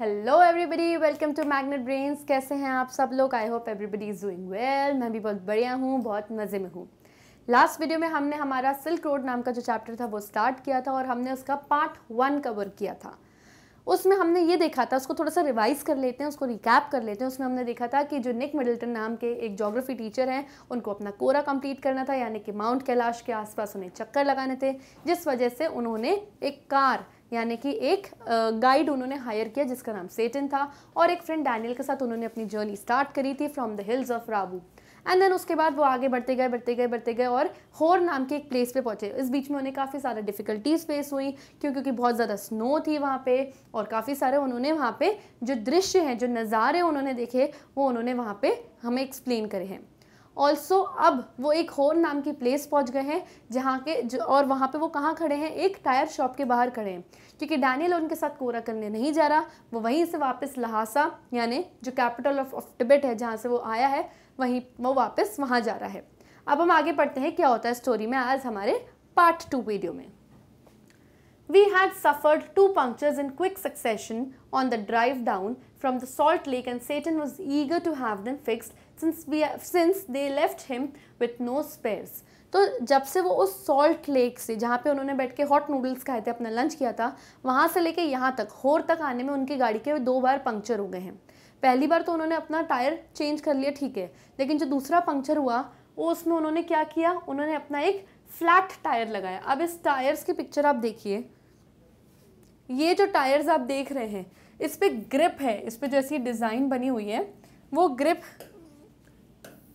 Hello everybody welcome to magnet brains कैसे हैं आप सब लोग I hope everybody is doing well मैं भी बहुत बढ़िया हूँ बहुत मज़े में हूँ लास्ट वीडियो में हमने हमारा सिल्क रोड नाम का जो चैप्टर था वो स्टार्ट किया था और हमने उसका पार्ट वन कवर किया था उसमें हमने ये देखा था उसको थोड़ा सा रिवाइज कर लेते हैं उसको रिकैप कर लेते हैं उसमें हमने देखा था कि जो निक मिडल्टन नाम के एक जोग्राफी टीचर हैं उनको अपना कोरा कंप्लीट करना था यानी कि माउंट कैलाश के आसपास उन्हें चक्कर लगाने थे जिस वजह से उन्होंने एक कार यानी कि एक गाइड उन्होंने हायर किया जिसका नाम सेटन था और एक फ्रेंड डैनियल के साथ उन्होंने अपनी जर्नी स्टार्ट करी थी फ्रॉम द हिल्स ऑफ राबू एंड देन उसके बाद वो आगे बढ़ते गए बढ़ते गए बढ़ते गए और होर नाम के एक प्लेस पे पहुंचे इस बीच में उन्हें काफ़ी सारा डिफिकल्टीज फेस हुई क्यों क्योंकि बहुत ज़्यादा स्नो थी वहाँ पे और काफ़ी सारे उन्होंने वहाँ पे जो दृश्य हैं जो नज़ारे उन्होंने देखे वो उन्होंने वहाँ पे हमें एक्सप्लेन करे हैं ऑल्सो अब वो एक होन नाम की प्लेस पहुंच गए हैं जहाँ के जो और वहाँ पे वो कहाँ खड़े हैं एक टायर शॉप के बाहर खड़े हैं क्योंकि डैनियल उनके साथ कोरा करने नहीं जा रहा वो वहीं से वापस लहासा यानी जो कैपिटल ऑफ ऑफ टिबेट है जहाँ से वो आया है वहीं वो वापस वहाँ जा रहा है अब हम आगे पढ़ते हैं क्या होता है स्टोरी में आज हमारे पार्ट टू वीडियो में We had suffered two punctures in quick succession on the drive down from the Salt Lake and Satan was eager to have them fixed since we since they left him with no spares तो जब से वो उस salt lake से जहाँ पे उन्होंने बैठ के हॉट नूडल्स खाए थे अपना लंच किया था वहाँ से लेके यहाँ तक होर तक आने में उनकी गाड़ी के दो बार पंक्चर हो गए हैं पहली बार तो उन्होंने अपना टायर चेंज कर लिया ठीक है लेकिन जो दूसरा पंक्चर हुआ वो उसमें उन्होंने क्या किया उन्होंने अपना एक फ्लैट टायर लगाया अब इस टायर्स की पिक्चर आप देखिए ये जो टायर्स आप देख रहे हैं इस पर ग्रिप है इस पर जो ऐसी डिज़ाइन बनी हुई है वो ग्रिप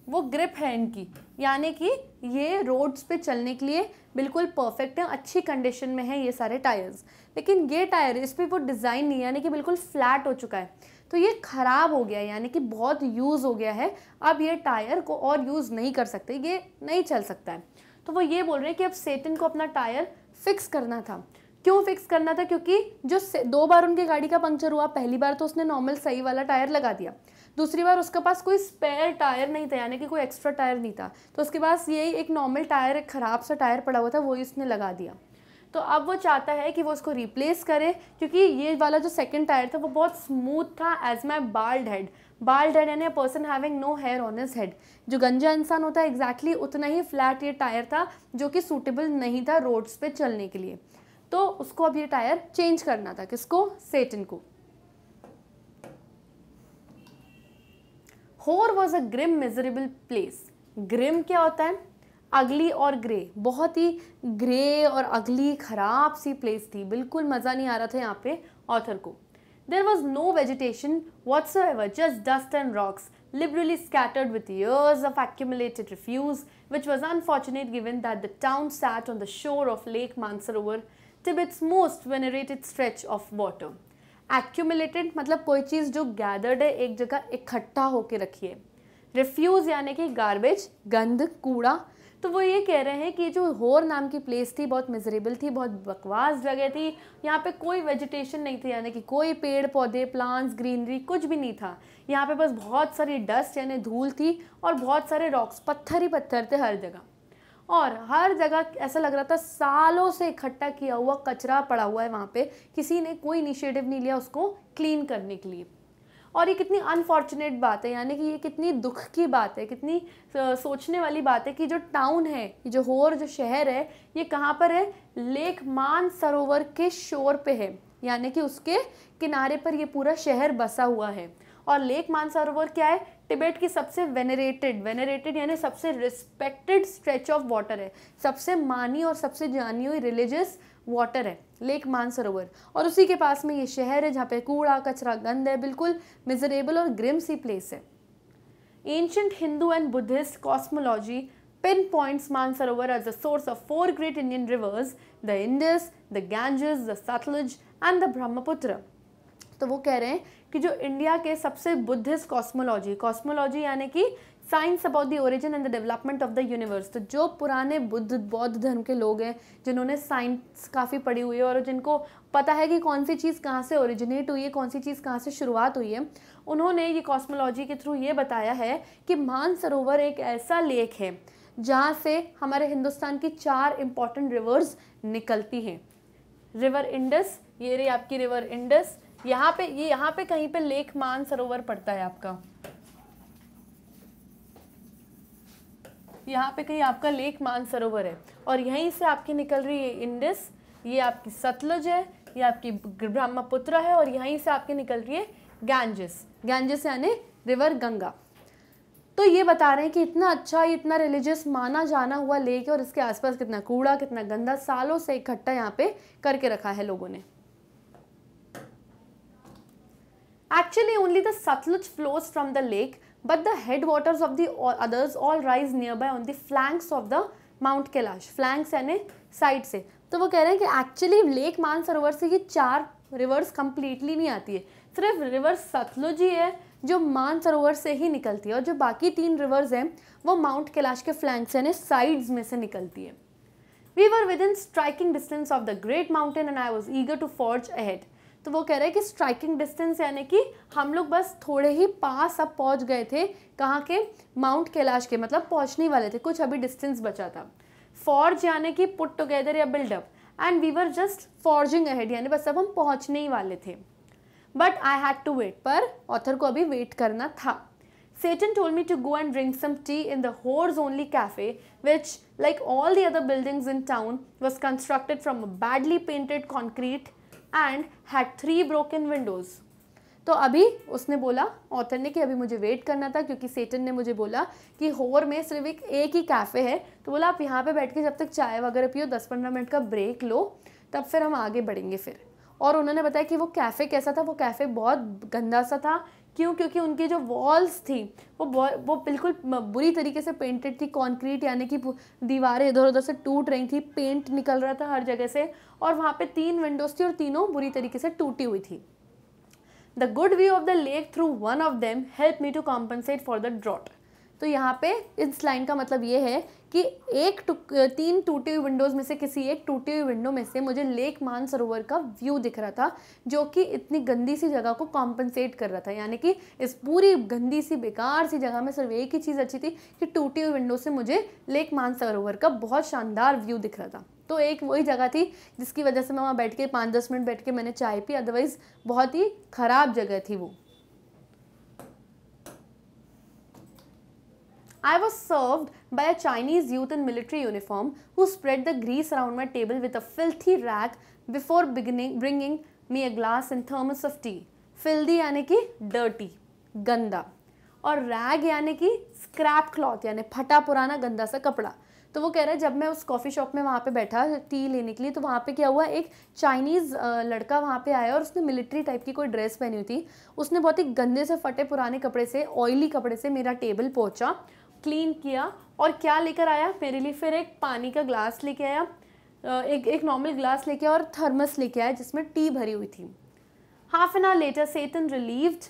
वो ग्रिप है इनकी यानी कि ये रोड्स पे चलने के लिए बिल्कुल परफेक्ट है अच्छी कंडीशन में है ये सारे टायर्स लेकिन ये टायर इस पर वो डिज़ाइन नहीं है यानी कि बिल्कुल फ्लैट हो चुका है तो ये ख़राब हो गया यानी कि बहुत यूज़ हो गया है अब ये टायर को और यूज़ नहीं कर सकते ये नहीं चल सकता है तो वो ये बोल रहे हैं कि अब सेटन को अपना टायर फिक्स करना था क्यों फिक्स करना था क्योंकि जो दो बार उनकी गाड़ी का पंक्चर हुआ पहली बार तो उसने नॉर्मल सही वाला टायर लगा दिया दूसरी बार उसके पास कोई स्पेयर टायर नहीं था यानी कि कोई एक्स्ट्रा टायर नहीं था तो उसके पास यही एक नॉर्मल टायर एक ख़राब सा टायर पड़ा हुआ था वही उसने लगा दिया तो अब वो चाहता है कि वो उसको रिप्लेस करे क्योंकि ये वाला जो सेकेंड टायर था वो बहुत स्मूथ था as my bald head bald head यानी a person having no hair on his head जो गंजा इंसान होता है एग्जैक्टली exactly उतना ही फ्लैट ये टायर था जो कि सूटेबल नहीं था रोड्स पे चलने के लिए तो उसको अब ये टायर चेंज करना था किसको सेटन को होर was a grim measurable place grim क्या होता है अगली और ग्रे बहुत ही ग्रे और अगली खराब सी प्लेस थी बिल्कुल मज़ा नहीं आ रहा था यहाँ पे ऑथर को there was no vegetation whatsoever just dust and rocks liberally scattered with years of accumulated refuse which was unfortunate given that the town sat on the shore of Lake Manasarovar Tibet's most venerated stretch of water accumulated मतलब कोई चीज़ जो gathered है एक जगह इकट्ठा होकर रखी है रिफ्यूज़ यानी कि गार्बेज गंद कूड़ा तो वो ये कह रहे हैं कि जो होर नाम की प्लेस थी बहुत मिजरेबल थी बहुत बकवास जगह थी यहाँ पे कोई वेजिटेशन नहीं थी यानी कि कोई पेड़ पौधे प्लांट्स ग्रीनरी कुछ भी नहीं था यहाँ पे बस बहुत सारी डस्ट यानी धूल थी और बहुत सारे रॉक्स पत्थर ही पत्थर थे हर जगह और हर जगह ऐसा लग रहा था सालों से इकट्ठा किया हुआ कचरा पड़ा हुआ है वहाँ पे किसी ने कोई इनिशिएटिव नहीं लिया उसको क्लीन करने के लिए और ये कितनी अनफॉर्चुनेट बात है यानी कि ये कितनी दुख की बात है कितनी सोचने वाली बात है कि जो टाउन है जो होर जो शहर है ये कहाँ पर है लेक मान सरोवर के शोर पे है यानी कि उसके किनारे पर ये पूरा शहर बसा हुआ है और लेक मानसरोवर क्या है टिबेट की सबसे वेनरेटेड वेनरेटेड यानी सबसे रिस्पेक्टेड स्ट्रेच ऑफ वाटर है सबसे मानी और सबसे जानी हुई रिलीजियस वाटर है लेक मानसरोवर और उसी के पास में ये शहर है जहाँ पे कूड़ा कचरा गंद है बिल्कुल मिजरेबल और ग्रिम सी प्लेस है ancient Hindu and Buddhist cosmology pinpoints Manasarovar as the source of four great Indian rivers the Indus the Ganges the Satluj, and the Brahmaputra तो वो कह रहे हैं कि जो इंडिया के सबसे बुद्धिस्ट कॉस्मोलॉजी कॉस्मोलॉजी यानी कि science about the origin and the development of the universe तो जो पुराने बुद्ध बौद्ध धर्म के लोग हैं जिन्होंने साइंस काफ़ी पढ़ी हुई है और जिनको पता है कि कौन सी चीज़ कहाँ से ओरिजिनेट हुई है कौन सी चीज़ कहाँ से शुरुआत हुई है उन्होंने ये कॉस्मोलॉजी के थ्रू ये बताया है कि मानसरोवर एक ऐसा लेक है जहाँ से हमारे हिंदुस्तान की चार इम्पॉर्टेंट रिवर्स निकलती हैं रिवर इंडस ये रही आपकी रिवर इंडस यहाँ पे ये यहाँ पे कहीं पे लेख मान सरोवर पड़ता है आपका यहाँ पे कहीं आपका लेख मान सरोवर है और यहीं से आपकी निकल रही है इंडस ये आपकी सतलुज है ये आपकी ब्रह्मपुत्र है और यहीं से आपकी निकल रही है गैंजिस गैंजिस यानी रिवर गंगा तो ये बता रहे हैं कि इतना अच्छा इतना रिलीजियस माना जाना हुआ लेक है और इसके आसपास कितना कूड़ा कितना गंदा सालों से इकट्ठा यहाँ पे करके रखा है लोगों ने Actually, only the Satluj flows from the lake, but the headwaters of the others all rise nearby on the flanks of the Mount Kailash flanks यानी साइड से तो वो कह रहे हैं कि एक्चुअली लेक मानसरोवर से ये चार रिवर्स कम्प्लीटली नहीं आती है सिर्फ रिवर सतलुज ही है जो मानसरोवर से ही निकलती है और जो बाकी तीन रिवर्स हैं वो माउंट कैलाश के फ्लैंक्स यानी साइड्स में से निकलती है we were within striking distance of the great mountain and I was eager to forge ahead तो वो कह रहे हैं कि स्ट्राइकिंग डिस्टेंस यानी कि हम लोग बस थोड़े ही पास अब पहुंच गए थे कहाँ के माउंट कैलाश के मतलब पहुंचने वाले थे कुछ अभी डिस्टेंस बचा था फॉर्ज यानी कि पुट टुगेदर या build up and we were just forging ahead यानी बस अब हम पहुँचने ही वाले थे but I had to wait पर ऑथर को अभी वेट करना था Seten told me to go and drink some tea in the horse only cafe which like all the other buildings in town was constructed from a badly painted concrete and had three broken windows तो अभी उसने बोला author ने कि अभी मुझे wait करना था क्योंकि सेटन ने मुझे बोला कि होर में सिर्फ एक एक ही कैफ़े है तो बोला आप यहाँ पे बैठ के जब तक चाय वगैरह पियो दस पंद्रह मिनट का ब्रेक लो तब फिर हम आगे बढ़ेंगे फिर और उन्होंने बताया कि वो कैफ़े कैसा था वो कैफ़े बहुत गंदा सा था क्यों क्योंकि उनकी जो वॉल्स थी वो वो बिल्कुल बुरी तरीके से पेंटेड थी कंक्रीट यानी कि दीवारें इधर उधर से टूट रही थी पेंट निकल रहा था हर जगह से और वहाँ पे तीन विंडोज़ थी और तीनों बुरी तरीके से टूटी हुई थी the good view of the lake through one of them help me to compensate for the drought तो यहाँ पे इस लाइन का मतलब ये है कि एक तीन टूटी हुई विंडोज़ में से किसी एक टूटी हुई विंडो में से मुझे लेक मानसरोवर का व्यू दिख रहा था जो कि इतनी गंदी सी जगह को कॉम्पनसेट कर रहा था यानी कि इस पूरी गंदी सी बेकार सी जगह में सिर्फ एक ही चीज़ अच्छी थी कि टूटी हुई विंडो से मुझे लेक मानसरोवर का बहुत शानदार व्यू दिख रहा था तो एक वही जगह थी जिसकी वजह से मैं वहाँ बैठ के पाँच दस मिनट बैठ के मैंने चाय पी अदरवाइज़ बहुत ही ख़राब जगह थी वो I was served by a Chinese youth in military uniform who spread the grease around my table with a filthy rag before beginning, bringing me a glass and thermos of tea. Filthy यानी कि dirty, गंदा और rag यानी कि scrap cloth यानी फटा पुराना गंदा सा कपड़ा तो वो कह रहा है जब मैं उस कॉफ़ी शॉप में वहाँ पे बैठा टी लेने के लिए तो वहाँ पे क्या हुआ एक चाइनीज़ लड़का वहाँ पे आया और उसने मिलिट्री टाइप की कोई ड्रेस पहनी हुई थी उसने बहुत ही गंदे से फटे पुराने कपड़े से ऑयली कपड़े से मेरा टेबल पहुँचा क्लीन किया और क्या लेकर आया मेरे लिए फिर एक पानी का ग्लास लेके आया एक एक नॉर्मल ग्लास लेके आया और थर्मस लेके आया जिसमें टी भरी हुई थी half an hour later Seten relieved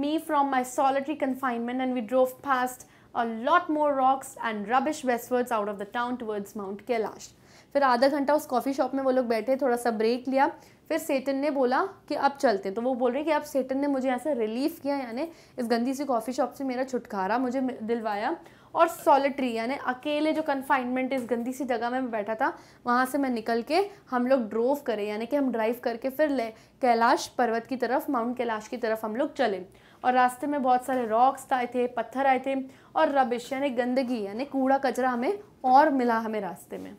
me from my solitary confinement and we drove fast a lot more rocks and rubbish westwards out of the town towards Mount Kailash फिर आधा घंटा उस कॉफ़ी शॉप में वो लोग बैठे थोड़ा सा ब्रेक लिया फिर सेटन ने बोला कि अब चलते हैं तो वो बोल रहे हैं कि अब सेटन ने मुझे ऐसा रिलीफ किया यानी इस गंदी सी कॉफ़ी शॉप से मेरा छुटकारा मुझे दिलवाया और सॉलिट्री यानी अकेले जो कन्फाइनमेंट इस गंदी सी जगह में बैठा था वहाँ से मैं निकल के हम लोग ड्रोव करें यानी कि हम ड्राइव करके फिर ले कैलाश पर्वत की तरफ माउंट कैलाश की तरफ हम लोग चले और रास्ते में बहुत सारे रॉक्स आए थे पत्थर आए थे और रबिश यानी गंदगी यानी कूड़ा कचरा हमें और मिला हमें रास्ते में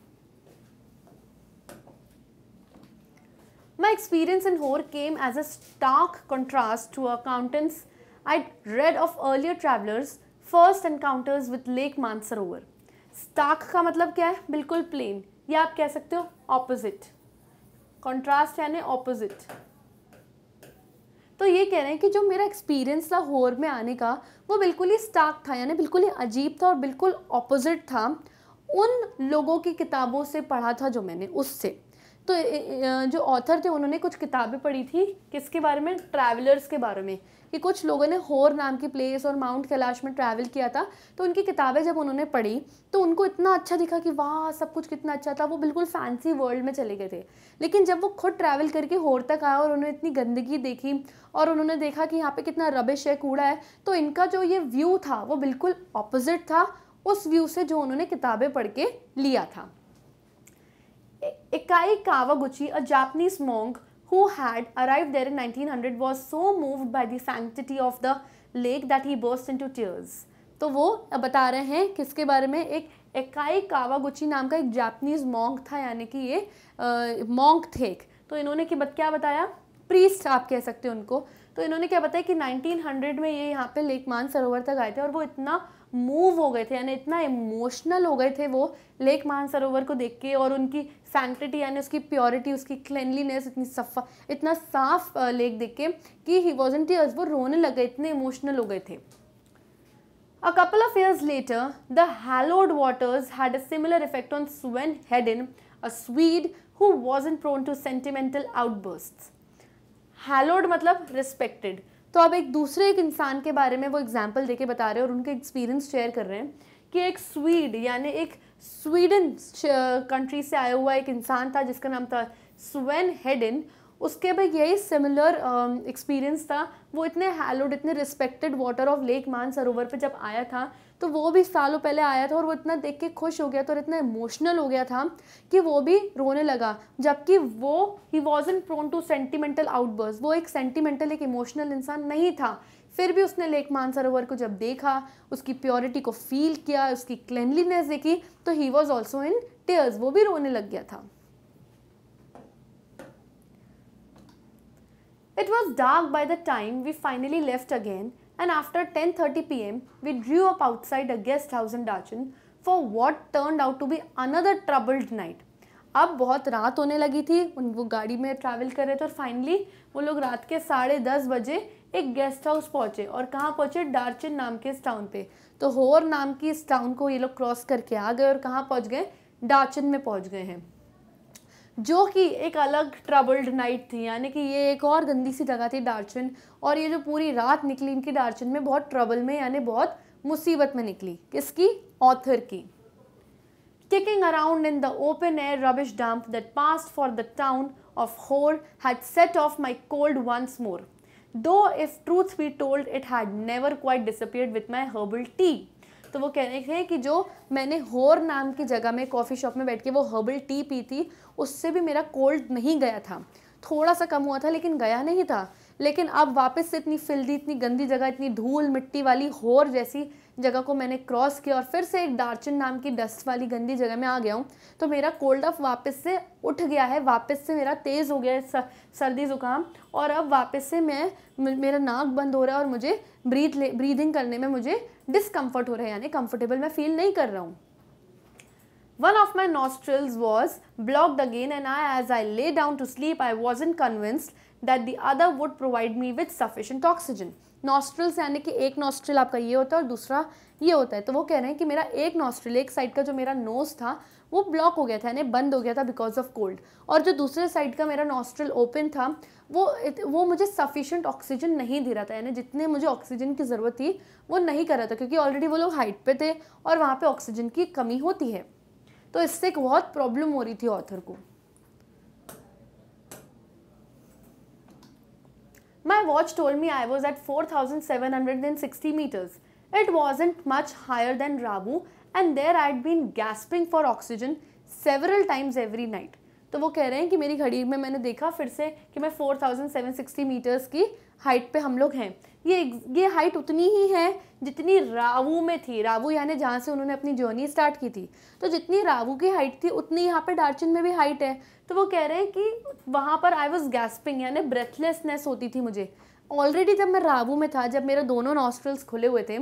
My experience in Hor came as a stark contrast to accountants I'd read of earlier travelers first encounters with Lake Mansarovar. Stark ka matlab kya hai? Bilkul plain Ya aap keh sakte ho? opposite. Contrast yani opposite. तो ये कह रहे हैं कि जो मेरा experience था होर में आने का वो बिल्कुल ही स्टार्क था यानी बिल्कुल ही अजीब था और बिल्कुल ऑपोजिट था उन लोगों की किताबों से पढ़ा था जो मैंने उससे तो जो ऑथर थे उन्होंने कुछ किताबें पढ़ी थी किसके बारे में ट्रैवलर्स के बारे में कि कुछ लोगों ने होर नाम की प्लेस और माउंट कैलाश में ट्रैवल किया था तो उनकी किताबें जब उन्होंने पढ़ी तो उनको इतना अच्छा दिखा कि वाह सब कुछ कितना अच्छा था वो बिल्कुल फैंसी वर्ल्ड में चले गए थे लेकिन जब वो खुद ट्रैवल करके होर तक आया और उन्होंने इतनी गंदगी देखी और उन्होंने देखा कि यहाँ पर कितना रबिश है कूड़ा है तो इनका जो ये व्यू था वो बिल्कुल ऑपोजिट था उस व्यू से जो उन्होंने किताबें पढ़ के लिया था Ikai Kawaguchi, a Japanese monk who had arrived there in 1900, was so moved by the sanctity of the lake that he burst into tears. तो वो बता रहे हैं किसके बारे में एक एकाई कावागुची नाम का एक जापनीज मॉन्ग था यानी कि ये मॉन्ग थे तो इन्होंने कि क्या बताया प्रीस्ट आप कह सकते हैं उनको तो इन्होंने क्या बताया कि 1900 में ये यहाँ पे लेक मान सरोवर तक आए थे और वो इतना मूव हो गए थे यानी इतना इमोशनल हो गए थे वो लेक मानसरोवर को देख के और उनकी सैंक्टिटी यानी उसकी प्योरिटी उसकी क्लेनलीनेस इतनी सफ़ा इतना साफ लेक देख के कि ही वॉज इन टीयर्स वो रोने लगे इतने इमोशनल हो गए थे a couple of years later the hallowed waters had a similar effect on Sven Hedin a Swede who was in prone to sentimental outburst hallowed मतलब रिस्पेक्टेड तो अब एक दूसरे एक इंसान के बारे में वो एग्जाम्पल देके बता रहे हैं और उनके एक्सपीरियंस शेयर कर रहे हैं कि एक स्वीड यानी एक स्वीडन कंट्री से आया हुआ एक इंसान था जिसका नाम था स्वेन हेडन उसके भी यही सिमिलर एक्सपीरियंस um, था वो इतने हैलोड इतने रिस्पेक्टेड वाटर ऑफ लेक मान सरोवर पे जब आया था तो वो भी सालों पहले आया था और वो इतना देख के खुश हो गया था और इतना इमोशनल हो गया था कि वो भी रोने लगा जबकि वो he was in prone to sentimental outburst वो एक सेंटिमेंटल एक इमोशनल इंसान नहीं था फिर भी उसने लेक मानसरोवर को जब देखा उसकी प्योरिटी को फील किया उसकी क्लेंडलीनेस देखी तो he was also in tears वो भी रोने लग गया था it was dark by the time we finally left again and after ten thirty p m we drew up outside a guest house in Darchen for what turn out to be another troubled night अब बहुत रात होने लगी थी उन वो गाड़ी में ट्रैवल कर रहे थे और फाइनली वो लोग रात के साढ़े दस बजे एक गेस्ट हाउस पहुँचे और कहाँ पहुँचे डार्चिन नाम के इस टाउन पे तो होर नाम की इस टाउन को ये लोग क्रॉस करके आ गए और कहाँ पहुँच गए डार्चिन में पहुँच गए हैं जो कि एक अलग ट्रबल्ड नाइट थी यानी कि ये एक और गंदी सी जगह थी डार्चिन और ये जो पूरी रात निकली इनकी डार्चिन में बहुत ट्रबल में यानी बहुत मुसीबत में निकली किसकी ऑथर की kicking around in the open air rubbish dump that passed for the town of Hor had set off my cold once more. Though, if truth be told, it had never quite disappeared with my herbal tea. तो वो कह रहे थे कि जो मैंने होर नाम की जगह में कॉफ़ी शॉप में बैठ के वो हर्बल टी पी थी उससे भी मेरा कोल्ड नहीं गया था थोड़ा सा कम हुआ था लेकिन गया नहीं था लेकिन अब वापस से इतनी फिल्दी इतनी गंदी जगह इतनी धूल मिट्टी वाली होर जैसी जगह को मैंने क्रॉस किया और फिर से एक डार्चिन नाम की डस्ट वाली गंदी जगह में आ गया हूँ तो मेरा कोल्ड ऑफ वापस से उठ गया है वापस से मेरा तेज़ हो गया है सर्दी ज़ुकाम और अब वापस से मैं मेरा नाक बंद हो रहा है और मुझे ब्रीथ ले ब्रीदिंग करने में मुझे डिसकम्फर्ट हो रहा है यानी कम्फर्टेबल मैं फील नहीं कर रहा हूँ of my nostrils was was again and I as I lay down to sleep I was in convinced that the other would provide me with sufficient oxygen nostrils यानी कि एक नॉस्ट्रल आपका ये होता है और दूसरा ये होता है तो वो कह रहे हैं कि मेरा एक नॉस्ट्रल एक साइड का जो मेरा नोज था वो ब्लॉक हो गया था यानी बंद हो गया था बिकॉज ऑफ कोल्ड और जो दूसरे साइड का मेरा नॉस्ट्रल ओपन था वो वो मुझे सफिशेंट ऑक्सीजन नहीं दे रहा था यानी जितने मुझे ऑक्सीजन की ज़रूरत थी वो नहीं कर रहा था क्योंकि ऑलरेडी वो लोग हाइट पे थे और वहाँ पर ऑक्सीजन की कमी होती है तो इससे एक बहुत प्रॉब्लम हो रही थी ऑथर को My watch told me I was at 4760 meters. It wasn't much higher than Rabu and there I'd been gasping for oxygen several times every night. तो वो कह रहे हैं कि मेरी घड़ी में मैंने देखा फिर से कि मैं 4760 मीटर्स की हाइट पे हम लोग हैं ये ये हाइट उतनी ही है जितनी रावू में थी रावू यानी जहाँ से उन्होंने अपनी जर्नी स्टार्ट की थी तो जितनी रावू की हाइट थी उतनी यहाँ पे डार्चिन में भी हाइट है तो वो कह रहे हैं कि वहाँ पर आई वॉज गैसपिंग यानी ब्रेथलेसनेस होती थी मुझे ऑलरेडी जब मैं रावू में था जब मेरे दोनों नॉस्ट्रल्स खुले हुए थे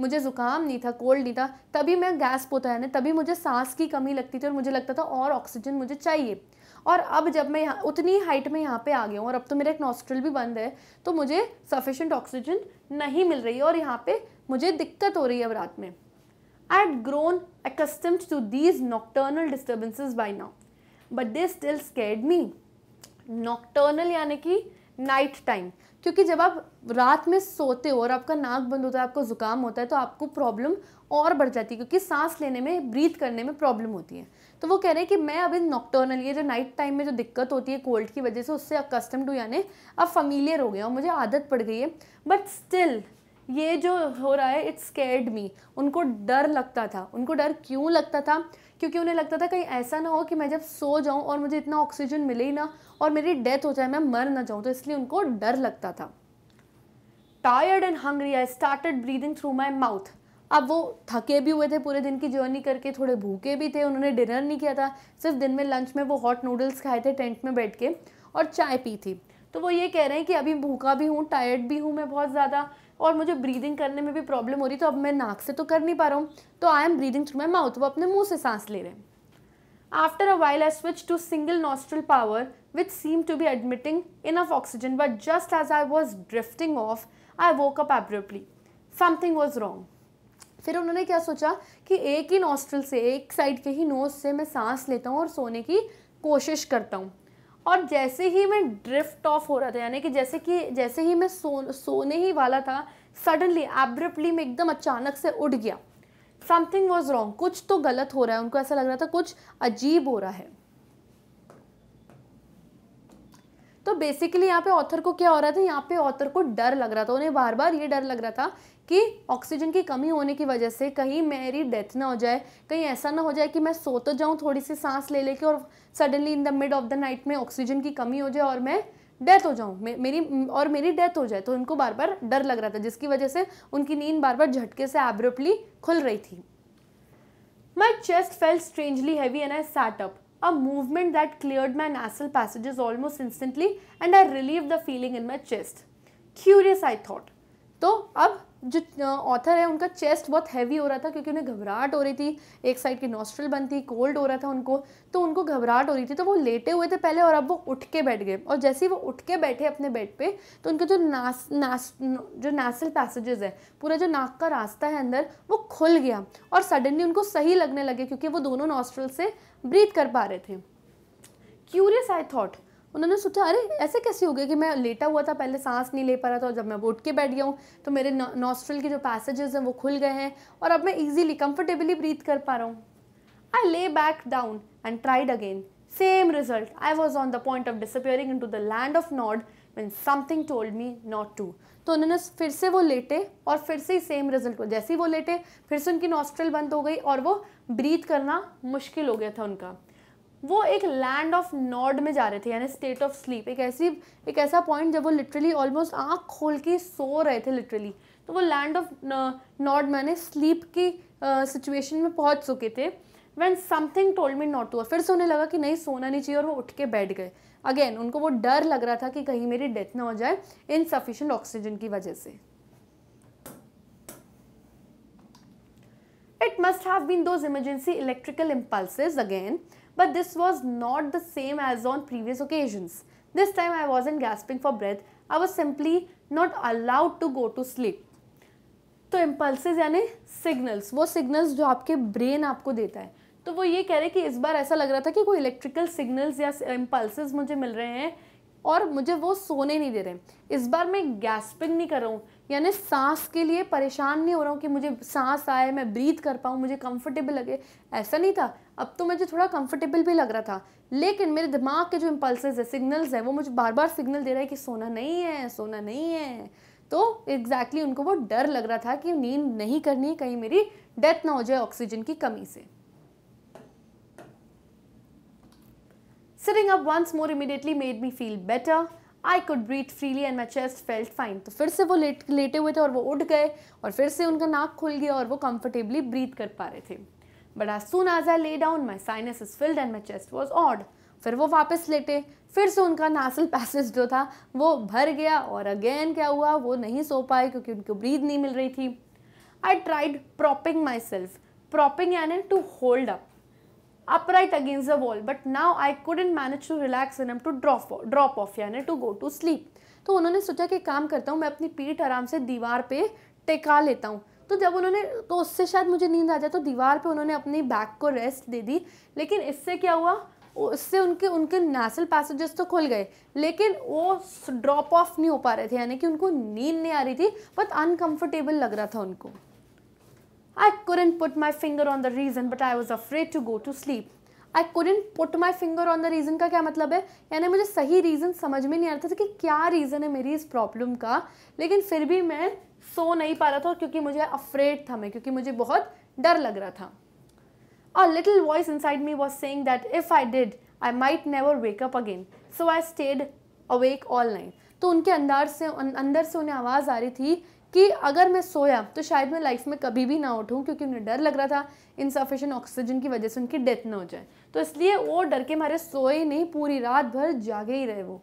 मुझे ज़ुकाम नहीं था कोल्ड नहीं था तभी मैं गैस पोता है ना तभी मुझे सांस की कमी लगती थी और मुझे लगता था और ऑक्सीजन मुझे चाहिए और अब जब मैं यहाँ उतनी हाइट में यहाँ पे आ गया हूँ और अब तो मेरा एक नॉस्ट्रल भी बंद है तो मुझे सफिशेंट ऑक्सीजन नहीं मिल रही है और यहाँ पे मुझे दिक्कत हो रही है अब रात में I'd grown accustomed to these nocturnal disturbances by now but they still scared me Nocturnal यानी कि नाइट टाइम क्योंकि जब आप रात में सोते हो और आपका नाक बंद होता है आपको ज़ुकाम होता है तो आपको प्रॉब्लम और बढ़ जाती है क्योंकि सांस लेने में ब्रीथ करने में प्रॉब्लम होती है तो वो कह रहे हैं कि मैं अब इन नॉक्टर्नल ये जो नाइट टाइम में जो दिक्कत होती है कोल्ड की वजह से उससे अकस्टम्ड हुई यानी अब फमीलियर हो गया और मुझे आदत पड़ गई है बट स्टिल ये जो हो रहा है इट्स स्केर्ड मी उनको डर लगता था उनको डर क्यों लगता था क्योंकि उन्हें लगता था कहीं ऐसा ना हो कि मैं जब सो जाऊं और मुझे इतना ऑक्सीजन मिले ही ना और मेरी डेथ हो जाए मैं मर ना जाऊं तो इसलिए उनको डर लगता था tired and hungry I started breathing through my mouth अब वो थके भी हुए थे पूरे दिन की जर्नी करके थोड़े भूखे भी थे उन्होंने डिनर नहीं किया था सिर्फ दिन में लंच में वो हॉट नूडल्स खाए थे टेंट में बैठ के और चाय पी थी तो वो ये कह रहे हैं कि अभी भूखा भी हूँ टायर्ड भी हूँ मैं बहुत ज़्यादा और मुझे ब्रीदिंग करने में भी प्रॉब्लम हो रही तो अब मैं नाक से तो कर नहीं पा रहा हूँ तो I am breathing through my mouth वो अपने मुँह से सांस ले रहे हैं after a while I switch to single nostril power which seem to be admitting enough oxygen but just as I was drifting off I woke up abruptly. Something was wrong फिर उन्होंने क्या सोचा कि एक ही नॉस्ट्रल से एक side के he knows से मैं सांस लेता हूँ और सोने की कोशिश करता हूँ और जैसे ही मैं ड्रिफ्ट ऑफ हो रहा था यानी कि जैसे कि जैसे ही मैं सो सोने ही वाला था सडनली एब्रप्टली मैं एकदम अचानक से उठ गया समथिंग वॉज रॉन्ग कुछ तो गलत हो रहा है उनको ऐसा लग रहा था कुछ अजीब हो रहा है तो बेसिकली यहाँ पे ऑथर को क्या हो रहा था यहाँ पे ऑथर को डर लग रहा था उन्हें बार बार ये डर लग रहा था कि ऑक्सीजन की कमी होने की वजह से कहीं मेरी डेथ ना हो जाए कहीं ऐसा ना हो जाए कि मैं सो तो जाऊँ थोड़ी सी सांस ले लेके और suddenly in the mid of the night में ऑक्सीजन की कमी हो जाए और मैं डेथ हो जाऊँ मे, मेरी और मेरी डेथ हो जाए तो उनको बार बार डर लग रहा था जिसकी वजह से उनकी नींद बार बार झटके से एब्रप्टली खुल रही थी my chest felt strangely heavy and I sat up a movement that that my my nasal almost instantly and I relieve the feeling in my chest curious I thought तो अब जो ऑथर है उनका चेस्ट बहुत heavy हो रहा था क्योंकि उन्हें घबराहट हो रही थी एक साइड की नॉस्ट्रल बंद थी कोल्ड हो रहा था उनको तो उनको घबराहट हो रही थी तो वो लेटे हुए थे पहले और अब वो उठ के बैठ गए और जैसे ही वो उठ के बैठे अपने बेड पे तो उनके जो नास नास जो नासल पैसेजेस है पूरा जो नाक का रास्ता है अंदर वो खुल गया और सडनली उनको सही लगने लगे क्योंकि वो दोनों नॉस्ट्रल से ब्रीथ कर पा रहे थे क्यूरियस आई थॉट उन्होंने सोचा अरे ऐसे कैसे हो गया कि मैं लेटा हुआ था पहले सांस नहीं ले पा रहा था और जब मैं उठ के बैठ गया हूँ तो मेरे नॉस्ट्रल के जो पैसेजेस हैं वो खुल गए हैं और अब मैं ईजिली कंफर्टेबली ब्रीथ कर पा रहा हूँ I lay back down and tried again same result I was on the point of disappearing into the land of nod mean something told me not to तो उन्होंने फिर से वो लेटे और फिर से ही सेम रिजल्ट हुआ जैसे ही वो लेटे फिर से उनकी नॉस्ट्रल बंद हो गई और वो ब्रीथ करना मुश्किल हो गया था उनका वो एक लैंड ऑफ नॉड में जा रहे थे यानी स्टेट ऑफ स्लीप एक ऐसी एक ऐसा पॉइंट जब वो लिटरली ऑलमोस्ट आँख खोल के सो रहे थे लिटरली तो वो लैंड ऑफ नॉट मैंने स्लीप की सिचुएशन uh, में पहुंच चुके थे when something told me not to फिर से उन्हें लगा कि नहीं सोना नहीं चाहिए और वो उठ के बैठ गए अगेन उनको वो डर लग रहा था कि कहीं मेरी डेथ ना हो जाए इनसफिशेंट ऑक्सीजन की वजह से it must have been those emergency electrical impulse again But this was not the same as on previous occasions. This time I wasn't gasping for breath. I was simply not allowed to go to sleep. तो impulses यानी signals वो signals जो आपके brain आपको देता है तो वो ये कह रहे हैं कि इस बार ऐसा लग रहा था कि कोई इलेक्ट्रिकल सिग्नल्स या इम्पल्स मुझे मिल रहे हैं और मुझे वो सोने नहीं दे रहे इस बार मैं गैस्पिंग नहीं कर रहा हूँ यानी सांस के लिए परेशान नहीं हो रहा हूँ कि मुझे सांस आए मैं ब्रीथ कर पाऊँ मुझे कंफर्टेबल लगे ऐसा नहीं था अब तो मुझे थोड़ा कंफर्टेबल भी लग रहा था लेकिन मेरे दिमाग के जो इम्पल्सेज है सिग्नल्स है वो मुझे बार बार सिग्नल दे रहा है कि सोना नहीं है सोना नहीं है तो एग्जैक्टली exactly उनको वो डर लग रहा था कि नींद नहीं करनी कहीं मेरी डेथ ना हो जाए ऑक्सीजन की कमी से sitting up once more immediately made me feel better I could breathe freely and my chest felt fine. तो फिर से वो लेट लेटे हुए थे और वो उठ गए और फिर से उनका नाक खुल गया और वो कंफर्टेबली ब्रीथ कर पा रहे थे but as soon as I lay down my sinuses filled and my chest was odd फिर वो वापस लेटे फिर से उनका नासल पैसेज जो था वो भर गया और अगेन क्या हुआ वो नहीं सो पाए क्योंकि उनको ब्रीद नहीं मिल रही थी I tried propping myself propping यानी to hold up against the wall but now I I couldn't manage to relax enough to drop drop off यानी टू गो टू स्लीप तो उन्होंने सोचा कि काम करता हूँ मैं अपनी पीठ आराम से दीवार पे टेका लेता हूँ तो जब उन्होंने तो उससे शायद मुझे नींद आ जाए तो दीवार पे उन्होंने अपनी बैक को रेस्ट दे दी लेकिन इससे क्या हुआ उससे उनके उनके नेसल पैसेजेस तो खुल गए लेकिन वो ड्रॉप ऑफ नहीं हो पा रहे थे यानी कि उनको नींद नहीं आ रही थी बट अनकम्फर्टेबल लग रहा था उनको I couldn't put my finger on the reason, but I was afraid to go to sleep I couldn't put my finger on the reason का क्या मतलब है यानी मुझे सही रीज़न समझ में नहीं आ रहा था कि क्या रीज़न है मेरी इस प्रॉब्लम का लेकिन फिर भी मैं सो नहीं पा रहा था क्योंकि मुझे अफ्रेड था मैं क्योंकि मुझे बहुत डर लग रहा था A little voice inside me was saying that if I I I might never wake up again so I stayed awake all night तो उनके अंदर से अंदर से उन्हें आवाज़ आ रही थी कि अगर मैं सोया तो शायद मैं लाइफ में कभी भी ना उठूं क्योंकि उन्हें डर लग रहा था इनसफिशेंट ऑक्सीजन की वजह से उनकी डेथ ना हो जाए तो इसलिए वो डर के मारे सोए नहीं पूरी रात भर जागे ही रहे वो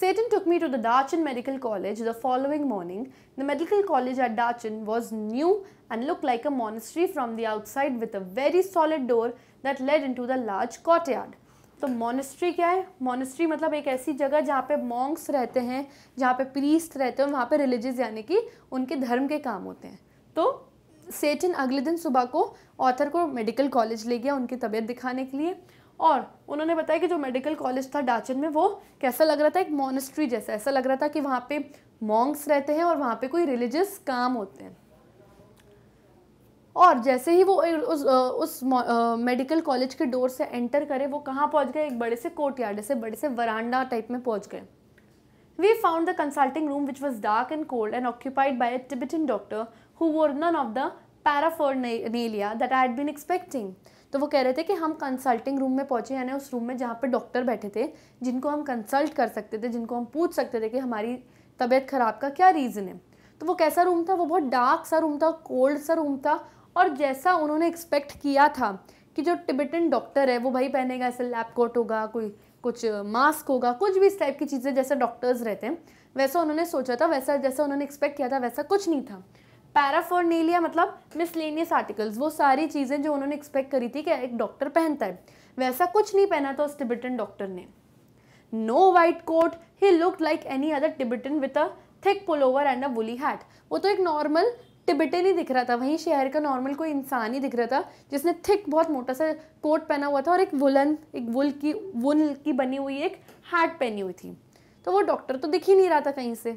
Satan took me to the Darchin Medical College the following morning. The medical college at Darchin was new and looked like a monastery from the outside with a very solid door that led into the large courtyard. तो monastery क्या है monastery मतलब एक ऐसी जगह जहाँ पे Monks रहते हैं जहाँ पे प्रीस्ट रहते हैं वहाँ पे रिलीजियस यानी कि उनके धर्म के काम होते हैं तो सेटन अगले दिन सुबह को ऑथर को मेडिकल कॉलेज ले गया उनकी तबीयत दिखाने के लिए और उन्होंने बताया कि जो मेडिकल कॉलेज था डाचन में वो कैसा लग रहा था एक मोनेस्ट्री जैसा ऐसा लग रहा था कि वहाँ पे मॉन्ग्स रहते हैं और वहाँ पे कोई रिलीजियस काम होते हैं और जैसे ही वो उस उस मेडिकल कॉलेज के डोर से एंटर करे वो कहाँ पहुँच गए एक बड़े से कोर्ट यार्ड ऐसे बड़े से वरांडा टाइप में पहुँच गए we found the consulting room which was dark and cold and occupied by a Tibetan doctor who wore none of the paraphernalia that I had been expecting तो वो कह रहे थे कि हम कंसल्टिंग रूम में पहुँचे यानी उस रूम में जहाँ पर डॉक्टर बैठे थे जिनको हम कंसल्ट कर सकते थे जिनको हम पूछ सकते थे कि हमारी तबीयत ख़राब का क्या रीज़न है तो वो कैसा रूम था वो बहुत डार्क सा रूम था कोल्ड सा रूम था और जैसा उन्होंने एक्सपेक्ट किया था कि जो टिबिटन डॉक्टर है वो भाई पहनेगा ऐसे लैप कोट होगा कोई कुछ मास्क होगा कुछ भी इस टाइप की चीज़ें जैसे डॉक्टर्स रहते हैं वैसा उन्होंने सोचा था वैसा जैसा उन्होंने एक्सपेक्ट किया था वैसा कुछ नहीं था पैराफोर्नेलिया मतलब मिसलेनियस आर्टिकल्स वो सारी चीज़ें जो उन्होंने एक्सपेक्ट करी थी कि एक डॉक्टर पहनता है वैसा कुछ नहीं पहना था उस टिबिटन डॉक्टर ने no white coat he look like any other Tibetan with a thick over and a woolly hat वो तो एक नॉर्मल टिबिटन ही दिख रहा था वहीं शहर का नॉर्मल कोई इंसान ही दिख रहा था जिसने थिक बहुत मोटा सा कोट पहना हुआ था और एक वुलन एक वुल की वुल की बनी हुई एक हैट पहनी हुई थी तो वो डॉक्टर तो दिख ही नहीं रहा था कहीं से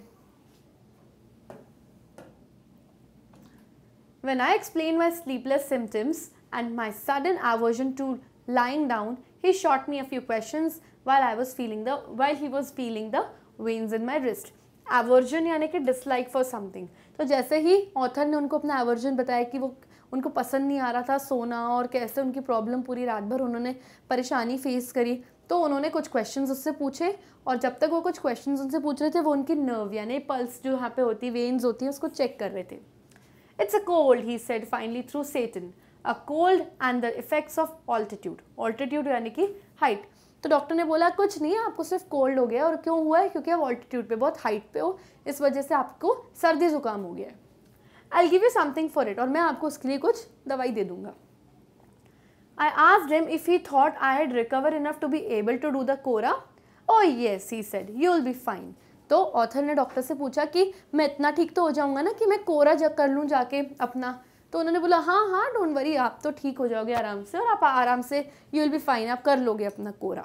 When I explained my sleepless symptoms and my sudden aversion to lying down, he shot me a few questions while I was feeling the while he was feeling the veins in my wrist. Aversion यानी कि dislike for something. तो जैसे ही author ने उनको अपना aversion बताया कि वो उनको पसंद नहीं आ रहा था सोना और कैसे उनकी प्रॉब्लम पूरी रात भर उन्होंने परेशानी फेस करी तो उन्होंने कुछ क्वेश्चंस उससे पूछे और जब तक वो कुछ क्वेश्चंस उनसे पूछ रहे थे वो उनकी नर्व यानी पल्स जो यहाँ पे होती वेन्स होती है उसको चेक कर रहे थे It's a cold, he said finally through Satan. A cold and the effects of altitude. Altitude यानी कि height. तो डॉक्टर ने बोला कुछ नहीं है आपको सिर्फ कोल्ड हो गया और क्यों हुआ है क्योंकि आप ऑल्टीट्यूड पे बहुत हाइट पे हो इस वजह से आपको सर्दी जुकाम हो गया है I give you something for it और मैं आपको उसके लिए कुछ दवाई दे दूंगा आई आज them if he thought I had recover enough to be able to do the kora oh yes he said you will be fine तो ऑथर ने डॉक्टर से पूछा कि मैं इतना ठीक तो हो जाऊंगा ना कि मैं कोरा जग कर लूँ जाके अपना तो उन्होंने बोला हाँ हाँ डोंट वरी आप तो ठीक हो जाओगे आराम से और आप आराम से यू विल बी फाइन आप कर लोगे अपना kora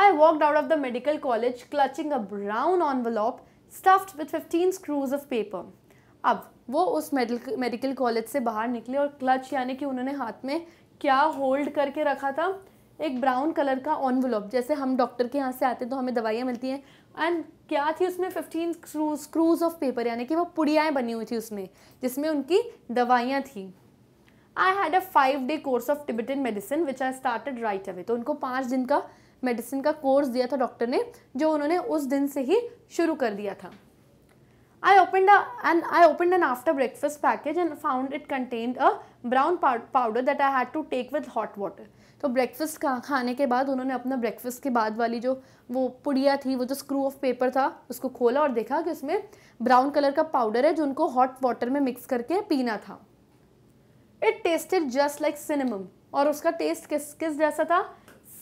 I walked out of the medical college clutching a brown envelope stuffed with fifteen screws of paper अब वो उस मेडिकल कॉलेज से बाहर निकले और क्लच यानी कि उन्होंने हाथ में क्या होल्ड करके रखा था एक ब्राउन कलर का ऑनवलॉप जैसे हम डॉक्टर के यहाँ से आते हैं तो हमें दवाइयाँ मिलती हैं एंड क्या थी उसमें फिफ्टीन स्क्रूज ऑफ पेपर यानी कि वो पुड़ियाएँ बनी हुई थी उसमें जिसमें उनकी दवाइयाँ थी I had a five day course of Tibetan medicine which I started right away तो उनको पाँच दिन का मेडिसिन का कोर्स दिया था डॉक्टर ने जो उन्होंने उस दिन से ही शुरू कर दिया था I open a and I opened an after breakfast package and found it contained a brown powder that I had to take with hot तो ब्रेकफास्ट खा खाने के बाद उन्होंने अपना ब्रेकफास्ट के बाद वाली जो वो पुड़िया थी वो जो स्क्रू ऑफ पेपर था उसको खोला और देखा कि उसमें ब्राउन कलर का पाउडर है जो उनको हॉट वाटर में मिक्स करके पीना था it tasted just like cinnamon और उसका टेस्ट किस किस जैसा था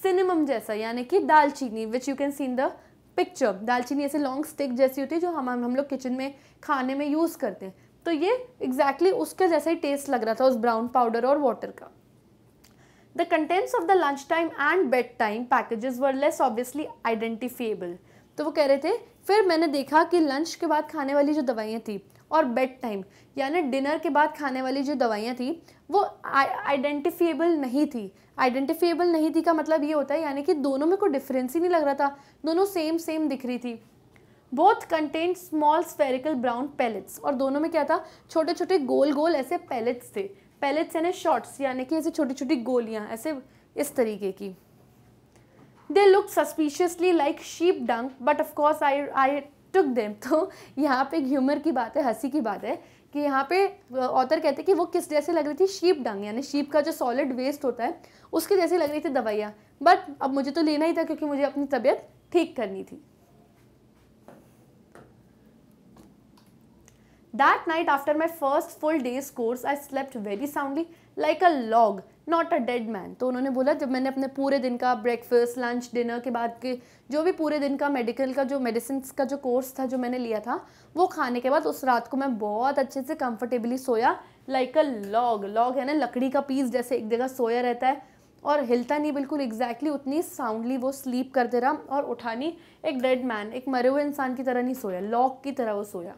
सिनेमम जैसा यानी कि दालचीनी which you can see in the picture दालचीनी ऐसे लॉन्ग स्टिक जैसी होती है जो हम हम लोग किचन में खाने में यूज़ करते हैं तो ये एग्जैक्टली exactly उसके जैसा ही टेस्ट लग रहा था उस ब्राउन पाउडर और वाटर का The contents of the lunchtime and bedtime packages were less obviously identifiable. तो वो कह रहे थे फिर मैंने देखा कि लंच के बाद खाने वाली जो दवाइयाँ थी और बेड टाइम यानी डिनर के बाद खाने वाली जो दवाइयाँ थी वो आइडेंटिफिएबल नहीं थी आइडेंटिफिएबल नहीं थी का मतलब ये होता है यानी कि दोनों में कोई डिफरेंस ही नहीं लग रहा था दोनों सेम सेम दिख रही थी both content small spherical brown pellets और दोनों में क्या था छोटे छोटे गोल गोल ऐसे पैलेट्स थे पैलेट्स यानी शॉट्स यानी कि ऐसे छोटी छोटी गोलियाँ ऐसे इस तरीके की they look suspiciously like sheep dung but of course I I took them तो यहाँ पे ह्यूमर की बात है हंसी की बात है कि यहाँ पे ऑथर कहते हैं कि वो किस जैसे लग रही थी शीप डंग यानी शीप का जो सॉलिड वेस्ट होता है उसके जैसे लग रही थी दवाइयाँ बट अब मुझे तो लेना ही था क्योंकि मुझे अपनी तबीयत ठीक करनी थी That night after my first full day's course, I slept very soundly, like a log, not a dead man तो उन्होंने बोला जब मैंने अपने पूरे दिन का ब्रेकफास्ट लंच डिनर के बाद के जो भी पूरे दिन का मेडिकल का जो मेडिसिन का जो कोर्स था जो मैंने लिया था वो खाने के बाद उस रात को मैं बहुत अच्छे से कंफर्टेबली सोया लाइक अ लॉग लॉग है ना लकड़ी का पीस जैसे एक जगह सोया रहता है और हिलता नहीं बिल्कुल एग्जैक्टली exactly उतनी साउंडली वो स्लीप करते रहा और उठानी एक डेड मैन एक मरे हुए इंसान की तरह नहीं सोया लॉग की तरह वो सोया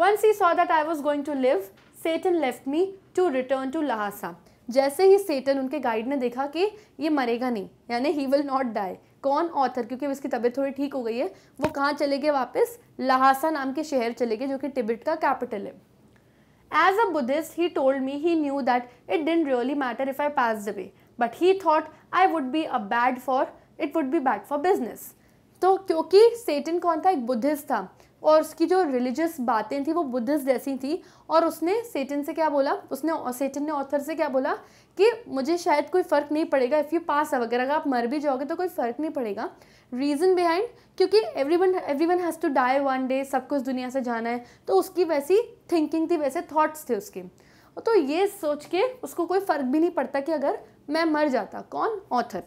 Once he saw that I was going to live, Satan left me to return to Lhasa. जैसे ही सेटन उनके गाइड ने देखा कि ये मरेगा नहीं यानी ही विल नॉट डाई कौन ऑथर क्योंकि उसकी तबीयत थोड़ी ठीक हो गई है वो कहाँ चले गए वापस लहासा नाम के शहर चले गए जो कि टिबिट का कैपिटल है as a Buddhist he told me he knew that it didn't really matter if I pass the but he thought I would be a bad for it would be bad for business तो क्योंकि सेटन कौन था एक Buddhist था और उसकी जो religious बातें थी वो बुद्धिस्ट जैसी थी और उसने सेटन से क्या बोला उसने सेटन ने ऑथर से क्या बोला कि मुझे शायद कोई फ़र्क नहीं पड़ेगा इफ़ यू पास अव अगर अगर आप मर भी जाओगे तो कोई फ़र्क नहीं पड़ेगा रीज़न बिहाइंड क्योंकि everyone everyone has to die one day सब कुछ दुनिया से जाना है तो उसकी वैसी थिंकिंग थी वैसे थाट्स थे उसके तो ये सोच के उसको कोई फ़र्क भी नहीं पड़ता कि अगर मैं मर जाता कौन ऑथर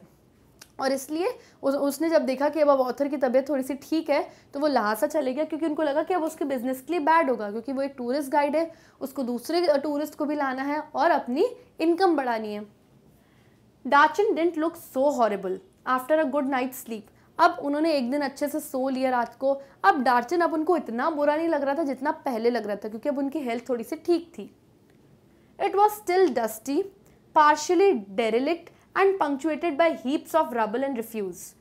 और इसलिए उस उसने जब देखा कि अब अब ऑथर की तबीयत थोड़ी सी ठीक है तो वो लहासा चले गया क्योंकि उनको लगा कि अब उसके बिजनेस के लिए बैड होगा क्योंकि वो एक टूरिस्ट गाइड है उसको दूसरे टूरिस्ट को भी लाना है और अपनी इनकम बढ़ानी है Darchen didn't look so horrible after a good night sleep अब उन्होंने एक दिन अच्छे से सो लिया रात को अब डार्चिन अब उनको इतना बुरा नहीं लग रहा था जितना पहले लग रहा था क्योंकि अब उनकी हेल्थ थोड़ी सी ठीक थी it was still dusty partially derelict and punctuated by heaps of rubble and refuse.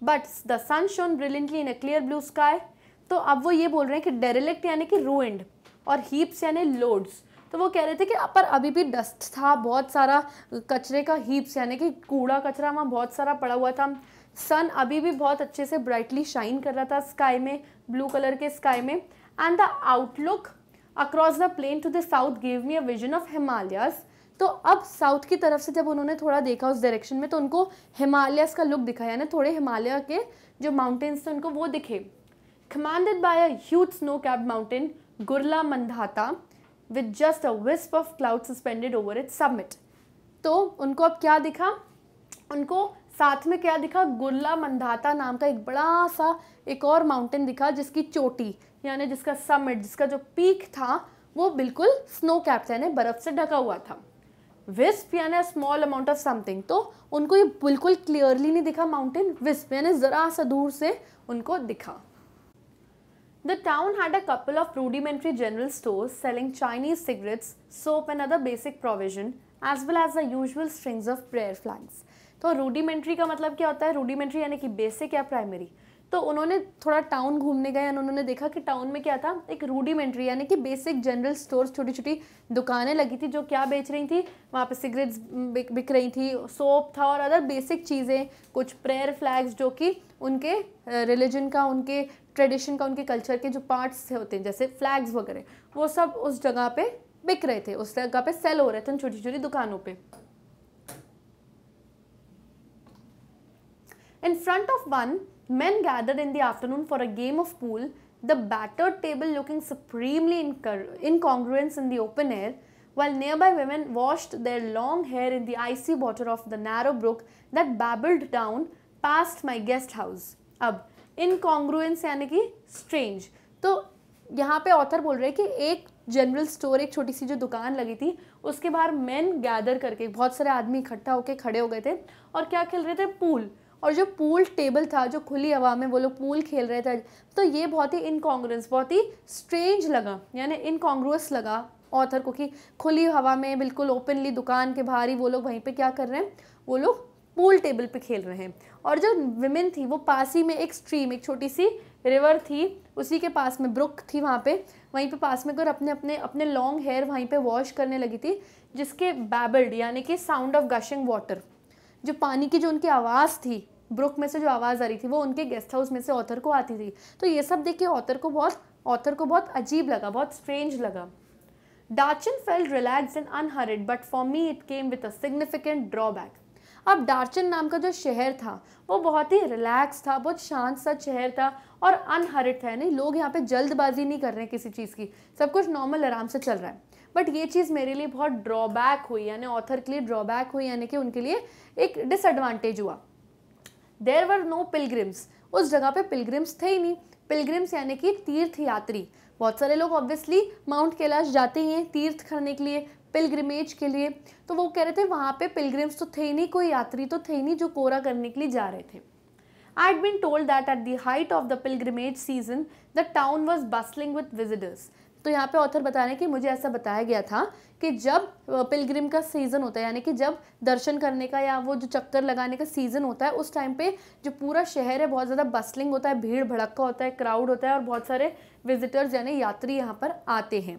But the sun shone brilliantly in a clear blue sky. तो अब वो ये बोल रहे हैं कि डेरेलेक्ट यानी कि रूइंड और हीप्स यानी लोड्स तो वो कह रहे थे कि पर अभी भी डस्ट था बहुत सारा कचरे का हीप्स यानी कि कूड़ा कचरा वहाँ बहुत सारा पड़ा हुआ था सन अभी भी बहुत अच्छे से ब्राइटली शाइन कर रहा था स्काई में ब्लू कलर के स्काई में and the outlook across the plain to the south gave me a vision of Himalayas तो अब साउथ की तरफ से जब उन्होंने थोड़ा देखा उस डायरेक्शन में तो उनको हिमालयस का लुक दिखा यानी थोड़े हिमालय के जो माउंटेन्स थे उनको वो दिखे commanded by a huge snow cap mountain Gurla Mandhata with just a wisp of cloud suspended over it summit तो उनको अब क्या दिखा उनको साथ में क्या दिखा गुरला मंदाता नाम का एक बड़ा सा एक और माउंटेन दिखा जिसकी चोटी यानी जिसका समिट जिसका जो पीक था वो बिल्कुल स्नो कैप था यानी बर्फ़ से ढका हुआ था विस्प यानी स्मॉल अमाउंट ऑफ समथिंग तो उनको ये बिल्कुल क्लियरली नहीं दिखा माउंटेन विस्प यानी जरा सा दूर से उनको दिखा the town had a couple of rudimentary general store selling Chinese cigarettes soap and other basic provision as well as the usual strings of prayer flags तो रूडिमेंट्री का मतलब क्या होता है रूडिमेंट्री यानी कि बेसिक या प्राइमरी तो उन्होंने थोड़ा टाउन घूमने गए और उन्होंने देखा कि टाउन में क्या था एक रूडीमेंट्री यानी कि बेसिक जनरल स्टोर्स छोटी छोटी दुकानें लगी थी जो क्या बेच रही थी वहाँ पे सिगरेट्स बिक, रही थी सोप था और अदर बेसिक चीज़ें कुछ प्रेयर फ्लैग्स जो कि उनके रिलीजन का उनके ट्रेडिशन का उनके कल्चर के जो पार्ट्स होते हैं जैसे फ्लैग्स वगैरह वो सब उस जगह पर बिक रहे थे उस जगह पर सेल हो रहे थे छोटी छोटी दुकानों पर in front of one Men gathered in the afternoon for a game of pool, the battered table looking supremely incongruent in the open air, while nearby women washed their long hair in the icy water of the narrow brook that babbled down past my guest house. Ab, incongruence yani ki strange. तो यहाँ पे author बोल रहे हैं कि एक general store एक छोटी सी जो दुकान लगी थी उसके बाहर मेन गैदर करके बहुत सारे आदमी इकट्ठा होकर खड़े हो गए थे और क्या खेल रहे थे पूल और जो पूल टेबल था जो खुली हवा में वो लोग पूल खेल रहे थे तो ये बहुत ही इनकॉन्ग्रेंस बहुत ही स्ट्रेंज लगा यानी इनकॉन्ग्रुअस लगा ऑथर को कि खुली हवा में बिल्कुल ओपनली दुकान के बाहर ही वो लोग वहीं पे क्या कर रहे हैं वो लोग पूल टेबल पे खेल रहे हैं और जो विमेन थी वो पास ही में एक स्ट्रीम एक छोटी सी रिवर थी उसी के पास में ब्रुक थी वहाँ पे वहीं पे पास में कर अपने अपने अपने लॉन्ग हेयर वहीं पे वॉश करने लगी थी जिसके बैबल्ड यानी कि साउंड ऑफ गशिंग वाटर जो पानी की जो उनकी आवाज़ थी ब्रुक में से जो आवाज़ आ रही थी वो उनके गेस्ट हाउस में से ऑथर को आती थी तो ये सब देख के ऑथर को बहुत ऑथर को बहुत अजीब लगा बहुत स्ट्रेंज लगा Darchen felt relaxed and unhurried but for me it came with a significant drawback अब डार्चिन नाम का जो शहर था वो बहुत ही रिलैक्स था बहुत शांत सा शहर था और अनहरिड था यानी लोग यहाँ पे जल्दबाजी नहीं कर रहे हैं किसी चीज़ की सब कुछ नॉर्मल आराम से चल रहा है बट ये चीज़ मेरे लिए बहुत ड्रॉबैक हुई यानी ऑथर के लिए ड्रॉबैक हुई यानी कि उनके लिए एक डिसएडवांटेज हुआ देर वर नो पिलग्रिम्स उस जगह पे पिलग्रिम्स थे ही नहीं पिलग्रिम्स यानी कि तीर्थ यात्री बहुत सारे लोग ऑब्वियसली माउंट कैलाश जाते ही हैं तीर्थ करने के लिए पिलग्रिमेज के लिए तो वो कह रहे थे वहाँ पे पिलग्रिम्स तो थे ही नहीं कोई यात्री तो थे ही नहीं जो कोरा करने के लिए जा रहे थे I'd been told that at the height of the pilgrimage season the town was bustling with visitors तो यहाँ पे ऑथर बता रहे हैं कि मुझे ऐसा बताया गया था कि जब पिलग्रिम का सीज़न होता है यानी कि जब दर्शन करने का या वो जो चक्कर लगाने का सीज़न होता है उस टाइम पे जो पूरा शहर है बहुत ज़्यादा बसलिंग होता है भीड़ भड़का होता है क्राउड होता है और बहुत सारे विजिटर्स यानी यात्री यहाँ पर आते हैं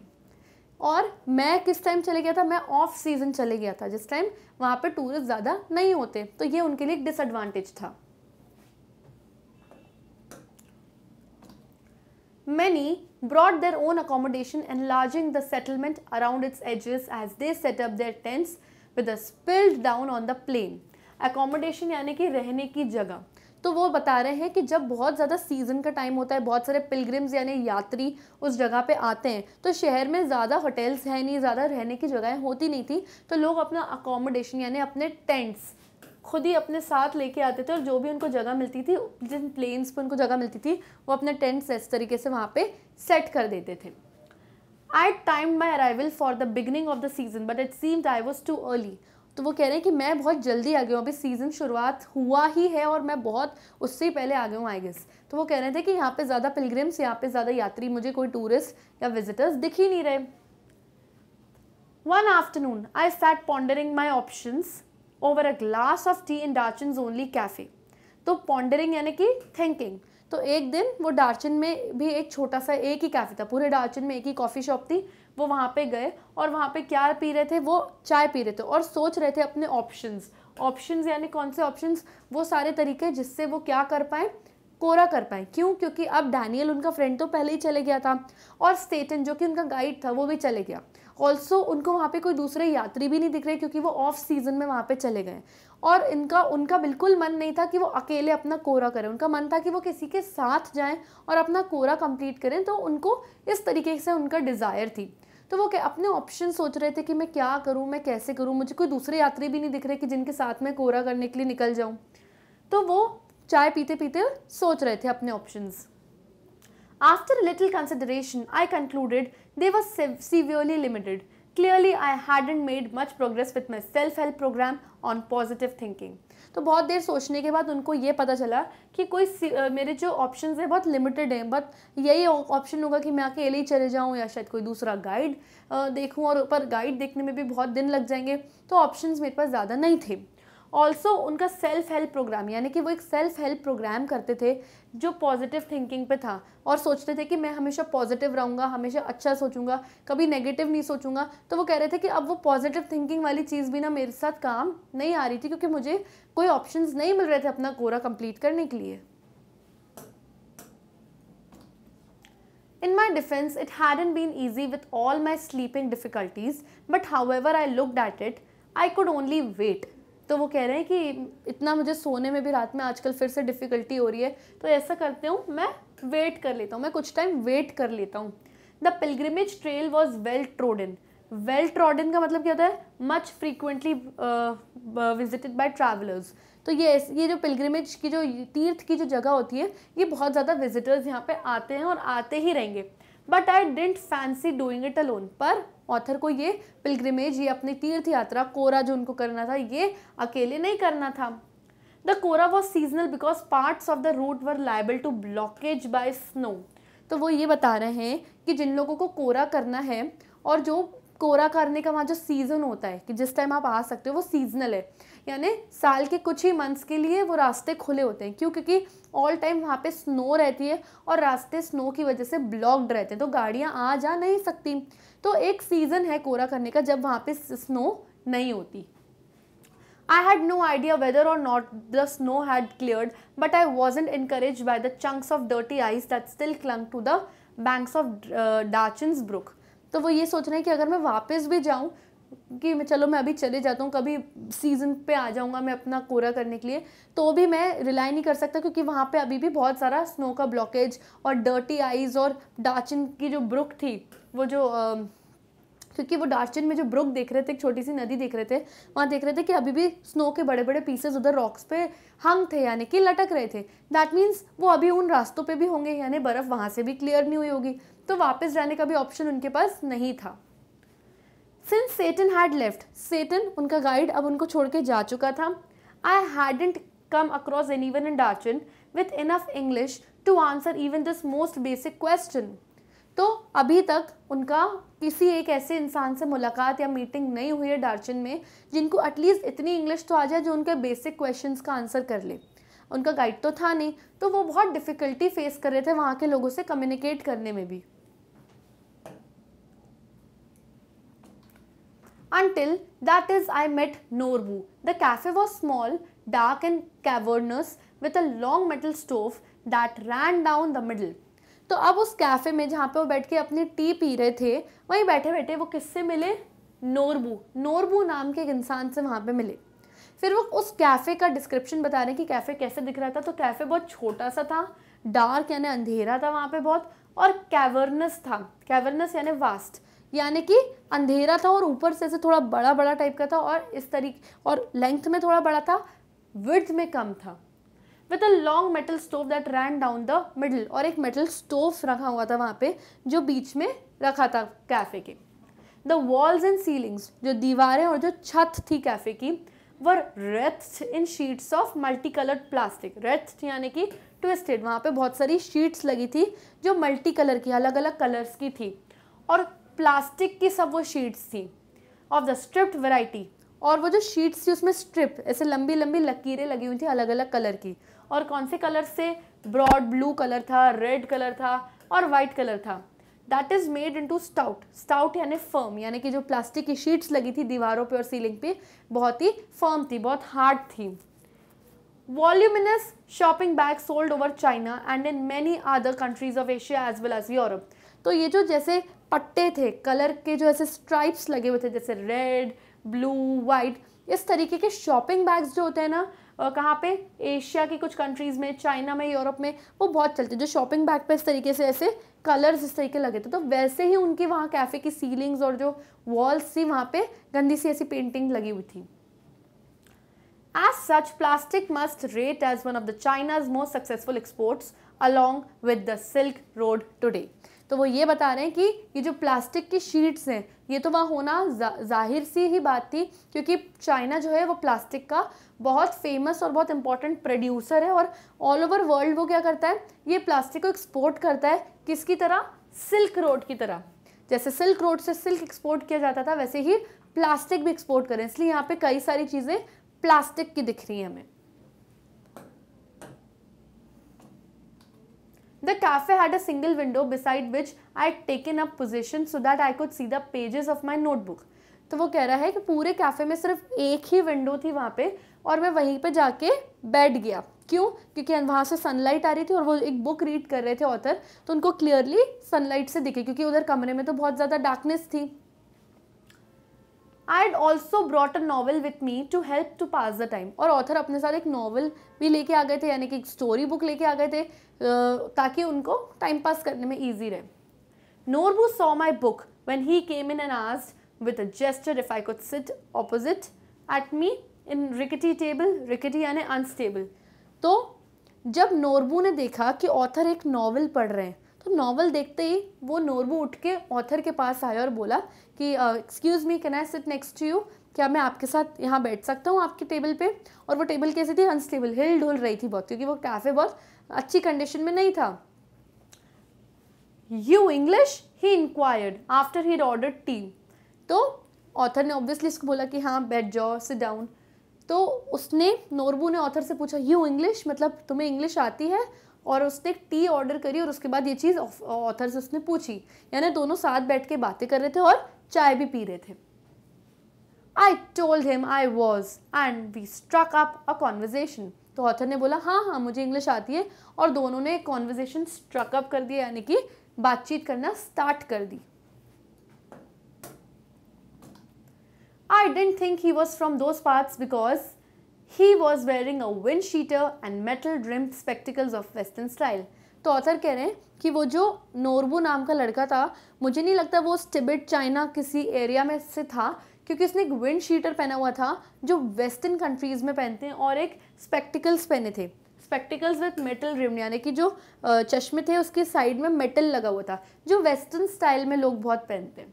और मैं किस टाइम चले गया था मैं ऑफ सीज़न चले गया था जिस टाइम वहाँ पर टूरिस्ट ज़्यादा नहीं होते तो ये उनके लिए एक डिसएडवांटेज था Many brought their own accommodation, enlarging the settlement around its edges as they set up their tents with a spilled down on the plain. Accommodation yani ki rehne ki jagah तो वो बता रहे हैं कि जब बहुत ज़्यादा सीज़न का टाइम होता है बहुत सारे पिलग्रिम्स यानी यात्री उस जगह पे आते हैं तो शहर में ज़्यादा होटल्स हैं नहीं ज़्यादा रहने की जगहें होती नहीं थी तो लोग अपना अकोमोडेशन यानी अपने टेंट्स खुद ही अपने साथ लेके आते थे और जो भी उनको जगह मिलती थी जिन प्लेन्स पर उनको जगह मिलती थी वो अपने टेंट्स इस तरीके से वहाँ पे सेट कर देते थे I time my arrival for the beginning of the season but it seems I was too early तो वो कह रहे हैं कि मैं बहुत जल्दी आ गया हूँ अभी सीज़न शुरुआत हुआ ही है और मैं बहुत उससे ही पहले आ गया हूँ आई गेस तो वो कह रहे थे कि यहाँ पे ज़्यादा पिलग्रिम्स यहाँ पे ज़्यादा यात्री मुझे कोई टूरिस्ट या विजिटर्स दिख ही नहीं रहे one afternoon I start pondering my options over a glass of tea in Darchen only cafe तो पॉन्डरिंग यानी कि थिंकिंग तो एक दिन वो डार्चिन में भी एक छोटा सा एक ही कैफ़े था पूरे डार्चिन में एक ही कॉफ़ी शॉप थी वो वहाँ पे गए और वहाँ पे क्या पी रहे थे वो चाय पी रहे थे और सोच रहे थे अपने ऑप्शंस ऑप्शंस यानी कौन से ऑप्शंस वो सारे तरीके जिससे वो क्या कर पाए कोरा कर पाए क्यों क्योंकि अब डैनियल उनका फ्रेंड तो पहले ही चले गया था और स्टेटन जो कि उनका गाइड था वो भी चले गया ऑल्सो उनको वहाँ पे कोई दूसरे यात्री भी नहीं दिख रहे क्योंकि वो ऑफ सीजन में वहाँ पे चले गए और इनका उनका बिल्कुल मन नहीं था कि वो अकेले अपना कोरा करें उनका मन था कि वो किसी के साथ जाएं और अपना कोरा कंप्लीट करें तो उनको इस तरीके से उनका डिज़ायर थी तो वो के अपने ऑप्शन सोच रहे थे कि मैं क्या करूँ मैं कैसे करूँ मुझे कोई दूसरे यात्री भी नहीं दिख रहे कि जिनके साथ मैं कोरा करने के लिए निकल जाऊँ तो वो चाय पीते पीते सोच रहे थे अपने options After a little consideration, I concluded they were sev severely limited. Clearly I hadn't made much progress with my self help program on positive thinking तो बहुत देर सोचने के बाद उनको ये पता चला कि कोई मेरे जो ऑप्शन हैं बहुत लिमिटेड हैं बट यही ऑप्शन होगा कि मैं अकेले ही चले जाऊँ या शायद कोई दूसरा गाइड देखूँ और ऊपर गाइड देखने में भी बहुत दिन लग जाएंगे तो ऑप्शन मेरे पास ज़्यादा नहीं थे ऑल्सो उनका सेल्फ हेल्प प्रोग्राम यानी कि वो एक सेल्फ हेल्प प्रोग्राम करते थे जो पॉजिटिव थिंकिंग पे था और सोचते थे कि मैं हमेशा पॉजिटिव रहूँगा हमेशा अच्छा सोचूंगा कभी नेगेटिव नहीं सोचूंगा तो वो कह रहे थे कि अब वो पॉजिटिव थिंकिंग वाली चीज़ भी ना मेरे साथ काम नहीं आ रही थी क्योंकि मुझे कोई ऑप्शन नहीं मिल रहे थे अपना कोरा कंप्लीट करने के लिए In my defense, it hadn't been easy with all my sleeping difficulties, but however I looked at it, I could only wait तो वो कह रहे हैं कि इतना मुझे सोने में भी रात में आजकल फिर से डिफ़िकल्टी हो रही है तो ऐसा करते हूँ मैं वेट कर लेता हूँ मैं कुछ टाइम वेट कर लेता हूँ the pilgrimage trail was well trodden well trodden का मतलब क्या होता है much frequently visited by travellers तो ये ये जो पिलग्रिमेज की जो तीर्थ की जो जगह होती है ये बहुत ज़्यादा विजिटर्स यहाँ पे आते हैं और आते ही रहेंगे but I didn't fancy doing it alone पर ऑथर को ये पिलग्रिमेज ये अपनी तीर्थ यात्रा कोरा जो उनको करना था ये अकेले नहीं करना था the kora was seasonal because parts of the route were liable to blockage by snow तो वो ये बता रहे हैं कि जिन लोगों को कोरा करना है और जो कोरा करने का वहाँ जो सीज़न होता है कि जिस टाइम आप आ सकते हो वो सीजनल है यानी साल के कुछ ही मंथ्स के लिए वो रास्ते खुले होते हैं क्यों क्योंकि ऑल टाइम वहाँ पे स्नो रहती है और रास्ते स्नो की वजह से ब्लॉक्ड रहते हैं तो गाड़ियाँ आ जा नहीं सकती तो एक सीज़न है कोरा करने का जब वहाँ पे स्नो नहीं होती I had no idea whether or not the snow had cleared but I wasn't encourage by the chunks of dirty ice that still clung to the banks of Darchen brook तो वो ये सोच रहे हैं कि अगर मैं वापस भी जाऊँ कि मैं चलो मैं अभी चले जाता हूँ कभी सीज़न पे आ जाऊँगा मैं अपना कोरा करने के लिए तो भी मैं रिलाई नहीं कर सकता क्योंकि वहाँ पे अभी भी बहुत सारा स्नो का ब्लॉकेज और डर्टी आइज़ और डाचिन की जो ब्रुक थी वो जो आ, क्योंकि वो डाचिन में जो ब्रुक देख रहे थे एक छोटी सी नदी देख रहे थे वहाँ देख रहे थे कि अभी भी स्नो के बड़े बड़े पीसेज उधर रॉक्स पे हंग थे यानी कि लटक रहे थे दैट मीन्स वो अभी उन रास्तों पर भी होंगे यानी बर्फ़ वहाँ से भी क्लियर नहीं हुई होगी तो वापस जाने का भी ऑप्शन उनके पास नहीं था since Seton had left Seton उनका गाइड अब उनको छोड़ के जा चुका था I hadn't come across anyone in Darchen with enough English to answer even this most basic question तो अभी तक उनका किसी एक ऐसे इंसान से मुलाकात या मीटिंग नहीं हुई है डार्चिन में जिनको एटलीस्ट इतनी इंग्लिश तो आ जाए जो उनके बेसिक क्वेश्चन का आंसर कर ले उनका गाइड तो था नहीं तो वो बहुत डिफ़िकल्टी फेस कर रहे थे वहाँ के लोगों से कम्युनिकेट करने में भी until that is I met Norbu. The cafe was small, dark and cavernous with a long metal stove that ran down the middle. तो अब उस कैफ़े में जहाँ पे वो बैठ के अपनी टी पी रहे थे वहीं बैठे बैठे वो किससे मिले नोरबू नोरबू नाम के एक इंसान से वहाँ पे मिले फिर वो उस कैफ़े का डिस्क्रिप्शन बता रहे हैं कि कैफ़े कैसे दिख रहा था तो कैफ़े बहुत छोटा सा था डार्क यानी अंधेरा था वहाँ पे बहुत और कैवर्नस था कैवर्नस यानी वास्ट यानी कि अंधेरा था और ऊपर से ऐसे थोड़ा बड़ा बड़ा टाइप का था और इस तरीके और लेंथ में थोड़ा बड़ा था विड्थ में कम था with a long metal stove that ran down the middle और एक मेटल स्टोव रखा हुआ था वहाँ पे जो बीच में रखा था कैफ़े के द वॉल्स एंड सीलिंग्स जो दीवारें और जो छत थी कैफ़े की were wreaths in sheets of multi coloured plastic wreaths यानी कि ट्विस्टेड वहाँ पे बहुत सारी शीट्स लगी थी जो मल्टी कलर की अलग अलग कलर्स की थी और प्लास्टिक की सब वो शीट्स थी ऑफ द स्ट्रिप्ट वेराइटी और वो जो शीट्स थी उसमें स्ट्रिप ऐसे लंबी लंबी लकीरें लगी हुई थी अलग अलग कलर की और कौन से कलर से ब्रॉड ब्लू कलर था रेड कलर था और वाइट कलर था that is made in to stout stout यानी फर्म यानी कि जो प्लास्टिक की शीट्स लगी थी दीवारों पे और सीलिंग पे बहुत ही फर्म थी बहुत हार्ड थी voluminous shopping bag sold over China and in many other countries of Asia as well as Europe तो ये जो जैसे पट्टे थे कलर के जो ऐसे स्ट्राइप्स लगे हुए थे जैसे रेड ब्लू वाइट इस तरीके के शॉपिंग बैग्स जो होते हैं ना कहाँ पे एशिया की कुछ कंट्रीज़ में चाइना में यूरोप में वो बहुत चलते जो शॉपिंग बैग पे इस तरीके से ऐसे कलर्स इस तरीके लगे थे तो वैसे ही उनकी वहाँ कैफ़े की सीलिंग्स और जो वॉल्स थी वहाँ पे गंदी सी ऐसी पेंटिंग लगी हुई थी as such plastic must rate as one of the China's most successful exports along with the silk road today तो वो ये बता रहे हैं कि ये जो प्लास्टिक की शीट्स हैं ये तो वहाँ होना जा, जाहिर सी ही बात थी क्योंकि चाइना जो है वो प्लास्टिक का बहुत फेमस और बहुत इंपॉर्टेंट प्रोड्यूसर है और ऑल ओवर वर्ल्ड वो क्या करता है ये प्लास्टिक को एक्सपोर्ट करता है किसकी तरह सिल्क रोड की तरह जैसे सिल्क रोड से सिल्क एक्सपोर्ट किया जाता था वैसे ही प्लास्टिक भी एक्सपोर्ट करें इसलिए यहाँ पे कई सारी चीज़ें प्लास्टिक की दिख रही हैं हमें The cafe had a single window beside which I had taken up position so that I could see the pages of my notebook. तो वो कह रहा है कि पूरे कैफ़े में सिर्फ एक ही विंडो थी वहाँ पे और मैं वहीं पे जाके बैठ गया क्यों क्योंकि वहाँ से सनलाइट आ रही थी और वो एक बुक रीड कर रहे थे ऑथर तो उनको क्लियरली सनलाइट से दिखे क्योंकि उधर कमरे में तो बहुत ज़्यादा डार्कनेस थी I'd also brought a novel with me to help to pass the time और ऑथर अपने साथ एक नॉवल भी लेके आ गए थे यानी कि एक स्टोरी बुक लेके आ गए थे ताकि उनको टाइम पास करने में ईजी रहे Norbu saw my book when he came in and आज with a gesture if I could sit opposite at me in rickety table rickety यानी अनस्टेबल तो जब नोरबू ने देखा कि ऑथर एक नॉवल पढ़ रहे हैं तो नॉवल देखते ही वो नोरबू उठ के ऑथर के पास आया और बोला कि excuse me can I sit next to you क्या मैं आपके साथ यहाँ बैठ सकता हूँ आपके टेबल पे और वो टेबल कैसी थी अनस्टेबल हिल ढुल रही थी बहुत क्योंकि वो कैफ़े बहुत अच्छी कंडीशन में नहीं था you English he inquired after he order tea तो ऑथर ने ऑब्वियसली इसको बोला कि हाँ बैठ जाओ सिट डाउन तो उसने नोरबू ने ऑथर से पूछा यू इंग्लिश मतलब तुम्हें इंग्लिश आती है और उसने टी ऑर्डर करी और उसके बाद ये चीज़ ऑथर से उसने पूछी यानी दोनों साथ बैठ के बातें कर रहे थे और चाय भी पी रहे थे I told him I was and we struck up a conversation तो ऑथर ने बोला हाँ हाँ मुझे इंग्लिश आती है और दोनों ने कॉन्वर्जेशन स्ट्रक अप कर दिया यानी कि बातचीत करना स्टार्ट कर दी I didn't think he was from those part because he was wearing a windcheater and metal ड्रिम स्पेक्टिकल्स ऑफ वेस्टर्न स्टाइल तो ऑथर कह रहे हैं कि वो जो नोरबू नाम का लड़का था मुझे नहीं लगता वो स्टिबिट चाइना किसी एरिया में से था क्योंकि उसने एक विंड शीटर पहना हुआ था जो वेस्टर्न कंट्रीज़ में पहनते हैं और एक स्पेक्टिकल्स पहने थे स्पेक्टिकल्स विथ मेटल रिम यानी कि जो चश्मे थे उसके साइड में मेटल लगा हुआ था जो वेस्टर्न स्टाइल में लोग बहुत पहनते हैं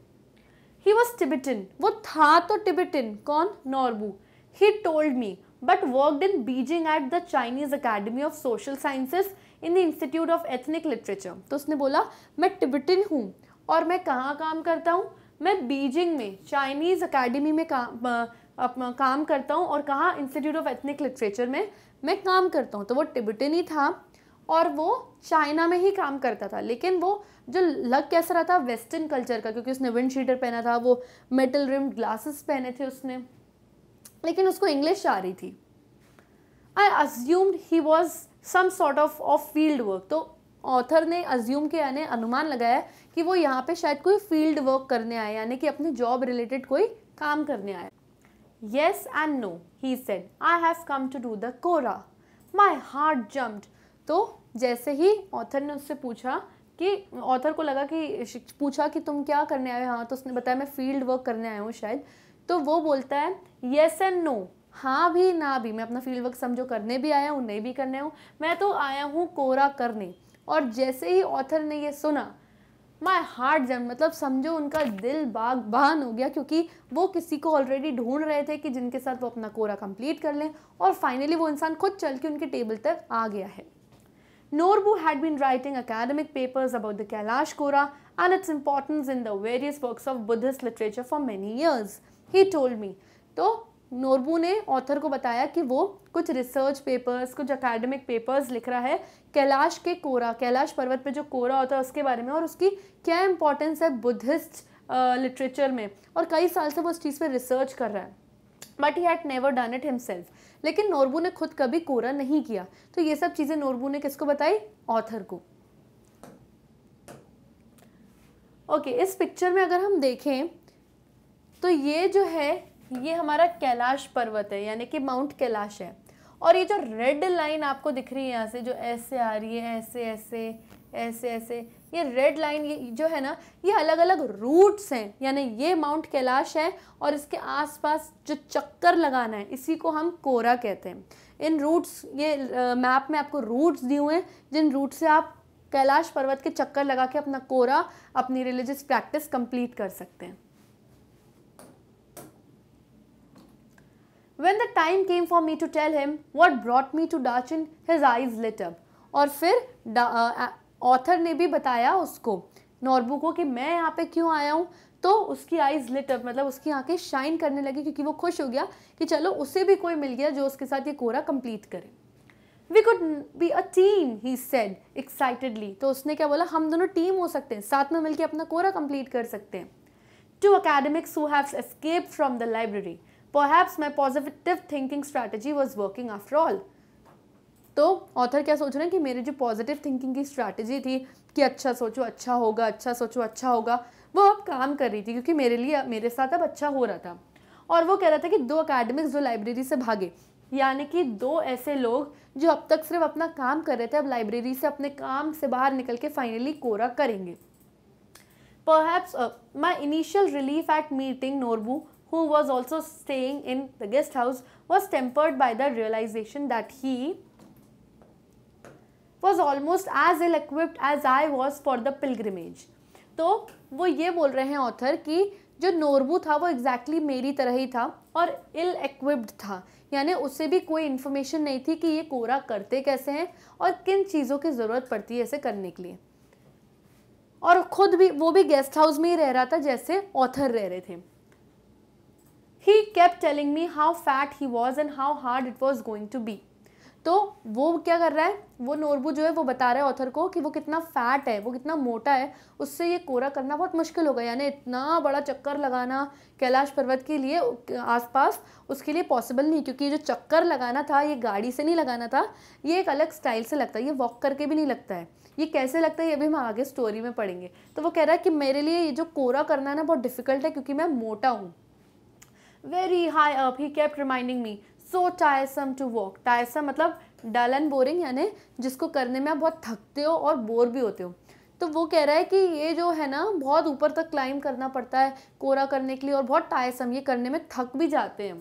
ही वॉज टिबिटिन वो था तो टिबिटिन कौन Norbu he told me but worked in Beijing at the Chinese Academy of Social Sciences in the Institute of Ethnic Literature तो उसने बोला मैं टिबिटिन हूँ और मैं कहाँ काम करता हूँ मैं बीजिंग में चाइनीज़ अकेडमी में काम आ, काम करता हूँ और कहाँ इंस्टीट्यूट ऑफ एथनिक लिटरेचर में मैं काम करता हूँ तो वो टिबिटिन ही था और वो चाइना में ही काम करता था लेकिन वो जो लग कैसा रहा था वेस्टर्न कल्चर का क्योंकि उसने विंड शीटर पहना था वो मेटल रिम ग्लासेस पहने थे उसने लेकिन उसको इंग्लिश आ रही थी I assumed he was some sort of of field work तो ऑथर ने अज्यूम किया यानी अनुमान लगाया कि वो यहाँ पे शायद कोई फील्ड वर्क करने आए यानी कि अपने जॉब रिलेटेड कोई काम करने आए yes and no he said I have come to do the kora my heart jumped तो जैसे ही ऑथर ने उससे पूछा कि ऑथर को लगा कि पूछा कि तुम क्या करने आए हो हाँ तो उसने बताया मैं फील्ड वर्क करने आया हूँ शायद तो वो बोलता है येस एंड नो हाँ भी ना भी मैं अपना फील्ड वर्क समझो करने भी आया हूँ नहीं भी करने हूँ मैं तो आया हूँ कोरा करने और जैसे ही ऑथर ने ये सुना माय हार्ट जम मतलब समझो उनका दिल बाग बहान हो गया क्योंकि वो किसी को ऑलरेडी ढूंढ रहे थे कि जिनके साथ वो अपना कोरा कंप्लीट कर लें और फाइनली वो इंसान खुद चल के उनके टेबल तक आ गया है Norbu had been writing academic papers about the Kailash kora and its importance in the various works of Buddhist literature for many years he told me तो नोरबू ने ऑथर को बताया कि वो कुछ रिसर्च पेपर्स कुछ एकेडमिक पेपर्स लिख रहा है कैलाश के कोरा कैलाश पर्वत पे जो कोरा होता है उसके बारे में और उसकी क्या इंपॉर्टेंस है बुद्धिस्ट लिटरेचर में और कई साल से वो उस चीज़ पर रिसर्च कर रहा है but he had never done it himself लेकिन नोरबू ने खुद कभी कोरा नहीं किया तो ये सब चीज़ें नोरबू ने किसको बताई ऑथर को ओके okay, इस पिक्चर में अगर हम देखें तो ये जो है ये हमारा कैलाश पर्वत है यानी कि माउंट कैलाश है और ये जो रेड लाइन आपको दिख रही है यहाँ से जो ऐसे आ रही है ऐसे ऐसे ऐसे ऐसे ये रेड लाइन ये जो है ना ये अलग अलग रूट्स हैं यानी ये माउंट कैलाश है और इसके आसपास जो चक्कर लगाना है इसी को हम कोरा कहते हैं इन रूट्स ये मैप में आपको रूट्स दिए हुए हैं जिन रूट से आप कैलाश पर्वत के चक्कर लगा के अपना कोरा अपनी रिलीजियस प्रैक्टिस कंप्लीट कर सकते हैं When the time came for me to tell him what brought me to Dachin, his eyes lit up. और फिर ऑथर ने भी बताया उसको नॉर्बू को कि मैं यहाँ पे क्यों आया हूँ तो उसकी आईज लिट अप मतलब उसकी आंखें शाइन करने लगी क्योंकि वो खुश हो गया कि चलो उसे भी कोई मिल गया जो उसके साथ ये कोरा कंप्लीट करे we could be a team he said excitedly तो उसने क्या बोला हम दोनों टीम हो सकते हैं साथ में मिलकर अपना कोरा कंप्लीट कर सकते हैं two academics who have escape from the library perhaps my positive thinking strategy was working after all तो ऑथर क्या सोच रहे हैं कि मेरी जो पॉजिटिव थिंकिंग की स्ट्रैटेजी थी कि अच्छा सोचो अच्छा होगा अच्छा सोचो अच्छा होगा वो अब काम कर रही थी क्योंकि मेरे लिए मेरे साथ अब अच्छा हो रहा था और वो कह रहा था कि दो अकेडमिक्स जो लाइब्रेरी से भागे यानी कि दो ऐसे लोग जो अब तक सिर्फ अपना काम कर रहे थे अब लाइब्रेरी से अपने काम से बाहर निकल के फाइनली कोरा करेंगे perhaps my initial relief at meeting Norbu who was also staying in the guest house, was tempered by the realization that he was almost as ill equipped as I was for the pilgrimage. तो वो ये बोल रहे हैं author कि जो नोरबू था वो एग्जैक्टली exactly मेरी तरह ही था और इल एक्विप्ड था यानी उससे भी कोई इन्फॉर्मेशन नहीं थी कि ये कोरा करते कैसे हैं और किन चीज़ों की ज़रूरत पड़ती है ऐसे करने के लिए और ख़ुद भी वो भी गेस्ट हाउस में ही रह रहा था जैसे ऑथर रह रहे थे kept telling me how fat he was and how hard it was going to be. तो वो क्या कर रहा है वो नोरबू जो है वो बता रहा है ऑथर को कि वो कितना फैट है वो कितना मोटा है उससे ये कोरा करना बहुत मुश्किल होगा यानी इतना बड़ा चक्कर लगाना कैलाश पर्वत के लिए आसपास उसके लिए पॉसिबल नहीं क्योंकि जो चक्कर लगाना था ये गाड़ी से नहीं लगाना था ये एक अलग स्टाइल से लगता है ये वॉक करके भी नहीं लगता है ये कैसे लगता है ये भी हम आगे स्टोरी में पढ़ेंगे तो वो कह रहा है कि मेरे लिए ये जो कोरा करना ना बहुत डिफ़िकल्ट है क्योंकि मैं मोटा हूँ very high up. He kept reminding me, so tiresome to walk. Tiresome मतलब dull and boring यानी जिसको करने में आप बहुत थकते हो और बोर भी होते हो तो वो कह रहा है कि ये जो है ना बहुत ऊपर तक क्लाइम करना पड़ता है कोरा करने के लिए और बहुत टायसम ये करने में थक भी जाते हैं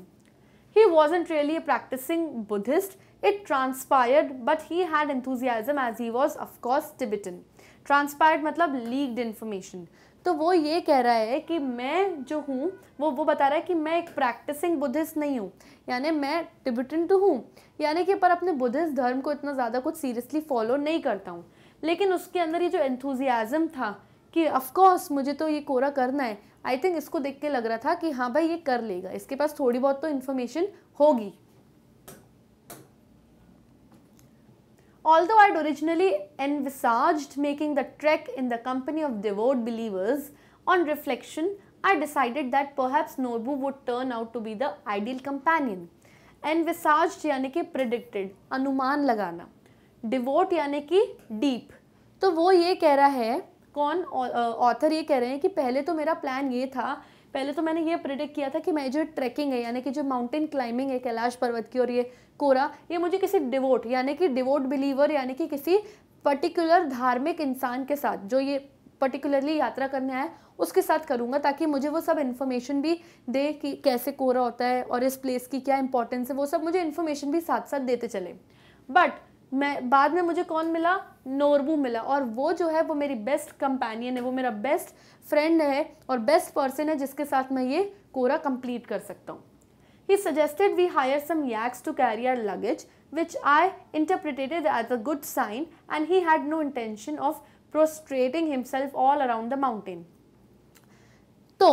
he ain't really practising Buddhist it transpired but he had enthusiasm as he was of course Tibetan transpired मतलब लीक्ड इन्फॉर्मेशन तो वो ये कह रहा है कि मैं जो हूँ वो वो बता रहा है कि मैं एक प्रैक्टिसिंग बुद्धिस्ट नहीं हूँ यानी मैं टिबिटन तो हूँ यानी कि पर अपने बुद्धिस्ट धर्म को इतना ज़्यादा कुछ सीरियसली फॉलो नहीं करता हूँ लेकिन उसके अंदर ये जो एंथुजियाज़म था कि ऑफकोर्स मुझे तो ये कोरा करना है आई थिंक इसको देख के लग रहा था कि हाँ भाई ये कर लेगा इसके पास थोड़ी बहुत तो इन्फॉर्मेशन होगी Although I'd originally envisaged making the trek in the company of devout believers, on reflection, I decided that perhaps Norbu would turn out to be the ideal companion. Envisaged यानी कि predicted, अनुमान लगाना. devout यानी कि deep. तो वो ये कह रहा है कौन ऑथर ये कह रहे हैं कि पहले तो मेरा प्लान ये था पहले तो मैंने ये प्रिडिक्ट किया था कि मैं जो ट्रैकिंग है यानी कि जो माउंटेन क्लाइंबिंग है कैलाश पर्वत की और ये कोरा ये मुझे किसी डिवोट यानी कि डिवोट बिलीवर यानी कि किसी पर्टिकुलर धार्मिक इंसान के साथ जो ये पर्टिकुलरली यात्रा करने आए उसके साथ करूँगा ताकि मुझे वो सब इन्फॉर्मेशन भी दे कि कैसे कोरा होता है और इस प्लेस की क्या इंपॉर्टेंस है वो सब मुझे इन्फॉर्मेशन भी साथ साथ देते चले बट मैं बाद में मुझे कौन मिला नोरबू मिला और वो जो है वो मेरी बेस्ट कंपेनियन है वो मेरा बेस्ट फ्रेंड है और बेस्ट पर्सन है जिसके साथ मैं ये कोरा कंप्लीट कर सकता हूँ he suggested we hire some yaks to carry our luggage which I interpreted as a good sign and he had no intention of prostrating himself all around the mountain तो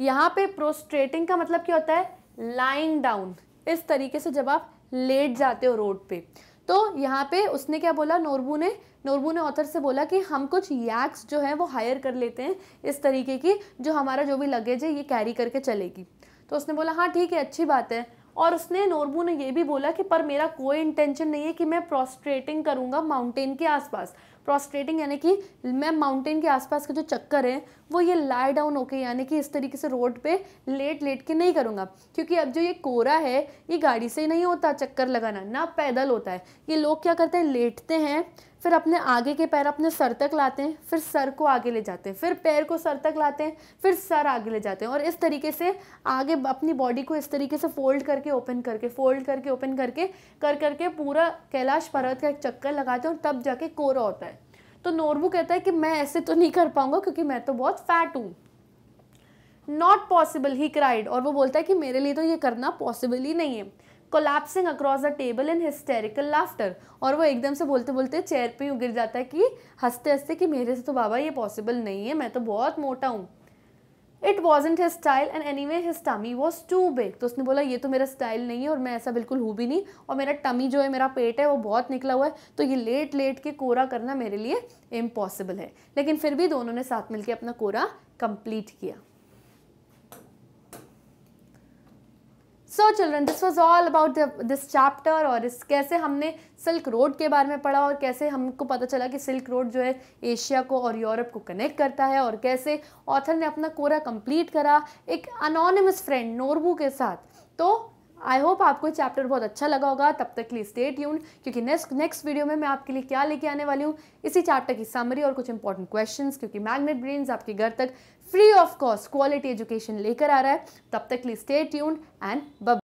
यहाँ पे प्रोस्ट्रेटिंग का मतलब क्या होता है लाइंग डाउन इस तरीके से जब आप लेट जाते हो रोड पे तो यहाँ पे उसने क्या बोला नोरबू ने नोरबू ने ऑथर से बोला कि हम कुछ यैक्स जो है वो हायर कर लेते हैं इस तरीके की जो हमारा जो भी लगेज है ये कैरी करके चलेगी तो उसने बोला हाँ ठीक है अच्छी बात है और उसने नोरबू ने ये भी बोला कि पर मेरा कोई इंटेंशन नहीं है कि मैं प्रोस्ट्रेटिंग करूँगा माउंटेन के आसपास प्रोस्ट्रेटिंग यानी कि मैं माउंटेन के आसपास के जो चक्कर हैं वो ये लाई डाउन होके यानी कि इस तरीके से रोड पे लेट लेट के नहीं करूँगा क्योंकि अब जो ये कोरा है ये गाड़ी से नहीं होता चक्कर लगाना ना पैदल होता है ये लोग क्या करते हैं लेटते हैं फिर अपने आगे के पैर अपने सर तक लाते हैं फिर सर को आगे ले जाते हैं फिर पैर को सर तक लाते हैं फिर सर आगे ले जाते हैं और इस तरीके से आगे अपनी बॉडी को इस तरीके से फोल्ड करके ओपन करके फोल्ड करके ओपन करके कर करके पूरा कैलाश पर्वत का एक चक्कर लगाते हैं और तब जाके कोरा होता है तो नोरबू कहता है कि मैं ऐसे तो नहीं कर पाऊंगा क्योंकि मैं तो बहुत फैट हूँ नॉट पॉसिबल ही क्राइड और वो बोलता है कि मेरे लिए तो ये करना पॉसिबल ही नहीं है collapsing across the table in hysterical laughter और वो एकदम से बोलते बोलते चेयर पे ही गिर जाता है कि हंसते हंसते कि मेरे से तो बाबा ये पॉसिबल नहीं है मैं तो बहुत मोटा हूँ it wasn't his style and anyway his tummy was too big तो उसने बोला ये तो मेरा स्टाइल नहीं है और मैं ऐसा बिल्कुल हूँ भी नहीं और मेरा टमी जो है मेरा पेट है वो बहुत निकला हुआ है तो ये लेट लेट के कोरा करना मेरे लिए इम्पॉसिबल है लेकिन फिर भी दोनों ने साथ मिलकर अपना कोरा कंप्लीट किया so children this was all about this chapter और इस कैसे हमने सिल्क रोड के बारे में पढ़ा और कैसे हमको पता चला कि सिल्क रोड जो है एशिया को और यूरोप को कनेक्ट करता है और कैसे ऑथर ने अपना कोरा कंप्लीट करा एक अनोनमस फ्रेंड नोरबू के साथ तो आई होप आपको चैप्टर बहुत अच्छा लगा होगा तब तक के लिए स्टे ट्यून क्योंकि नेक्स्ट नेक्स्ट वीडियो में मैं आपके लिए क्या लेके आने वाली हूँ इसी चैप्टर की समरी और कुछ इंपॉर्टेंट क्वेश्चंस क्योंकि मैग्नेट ब्रेन्स आपके घर तक free of cost quality education लेकर आ रहा है तब तक लिए स्टे ट्यून्ड एंड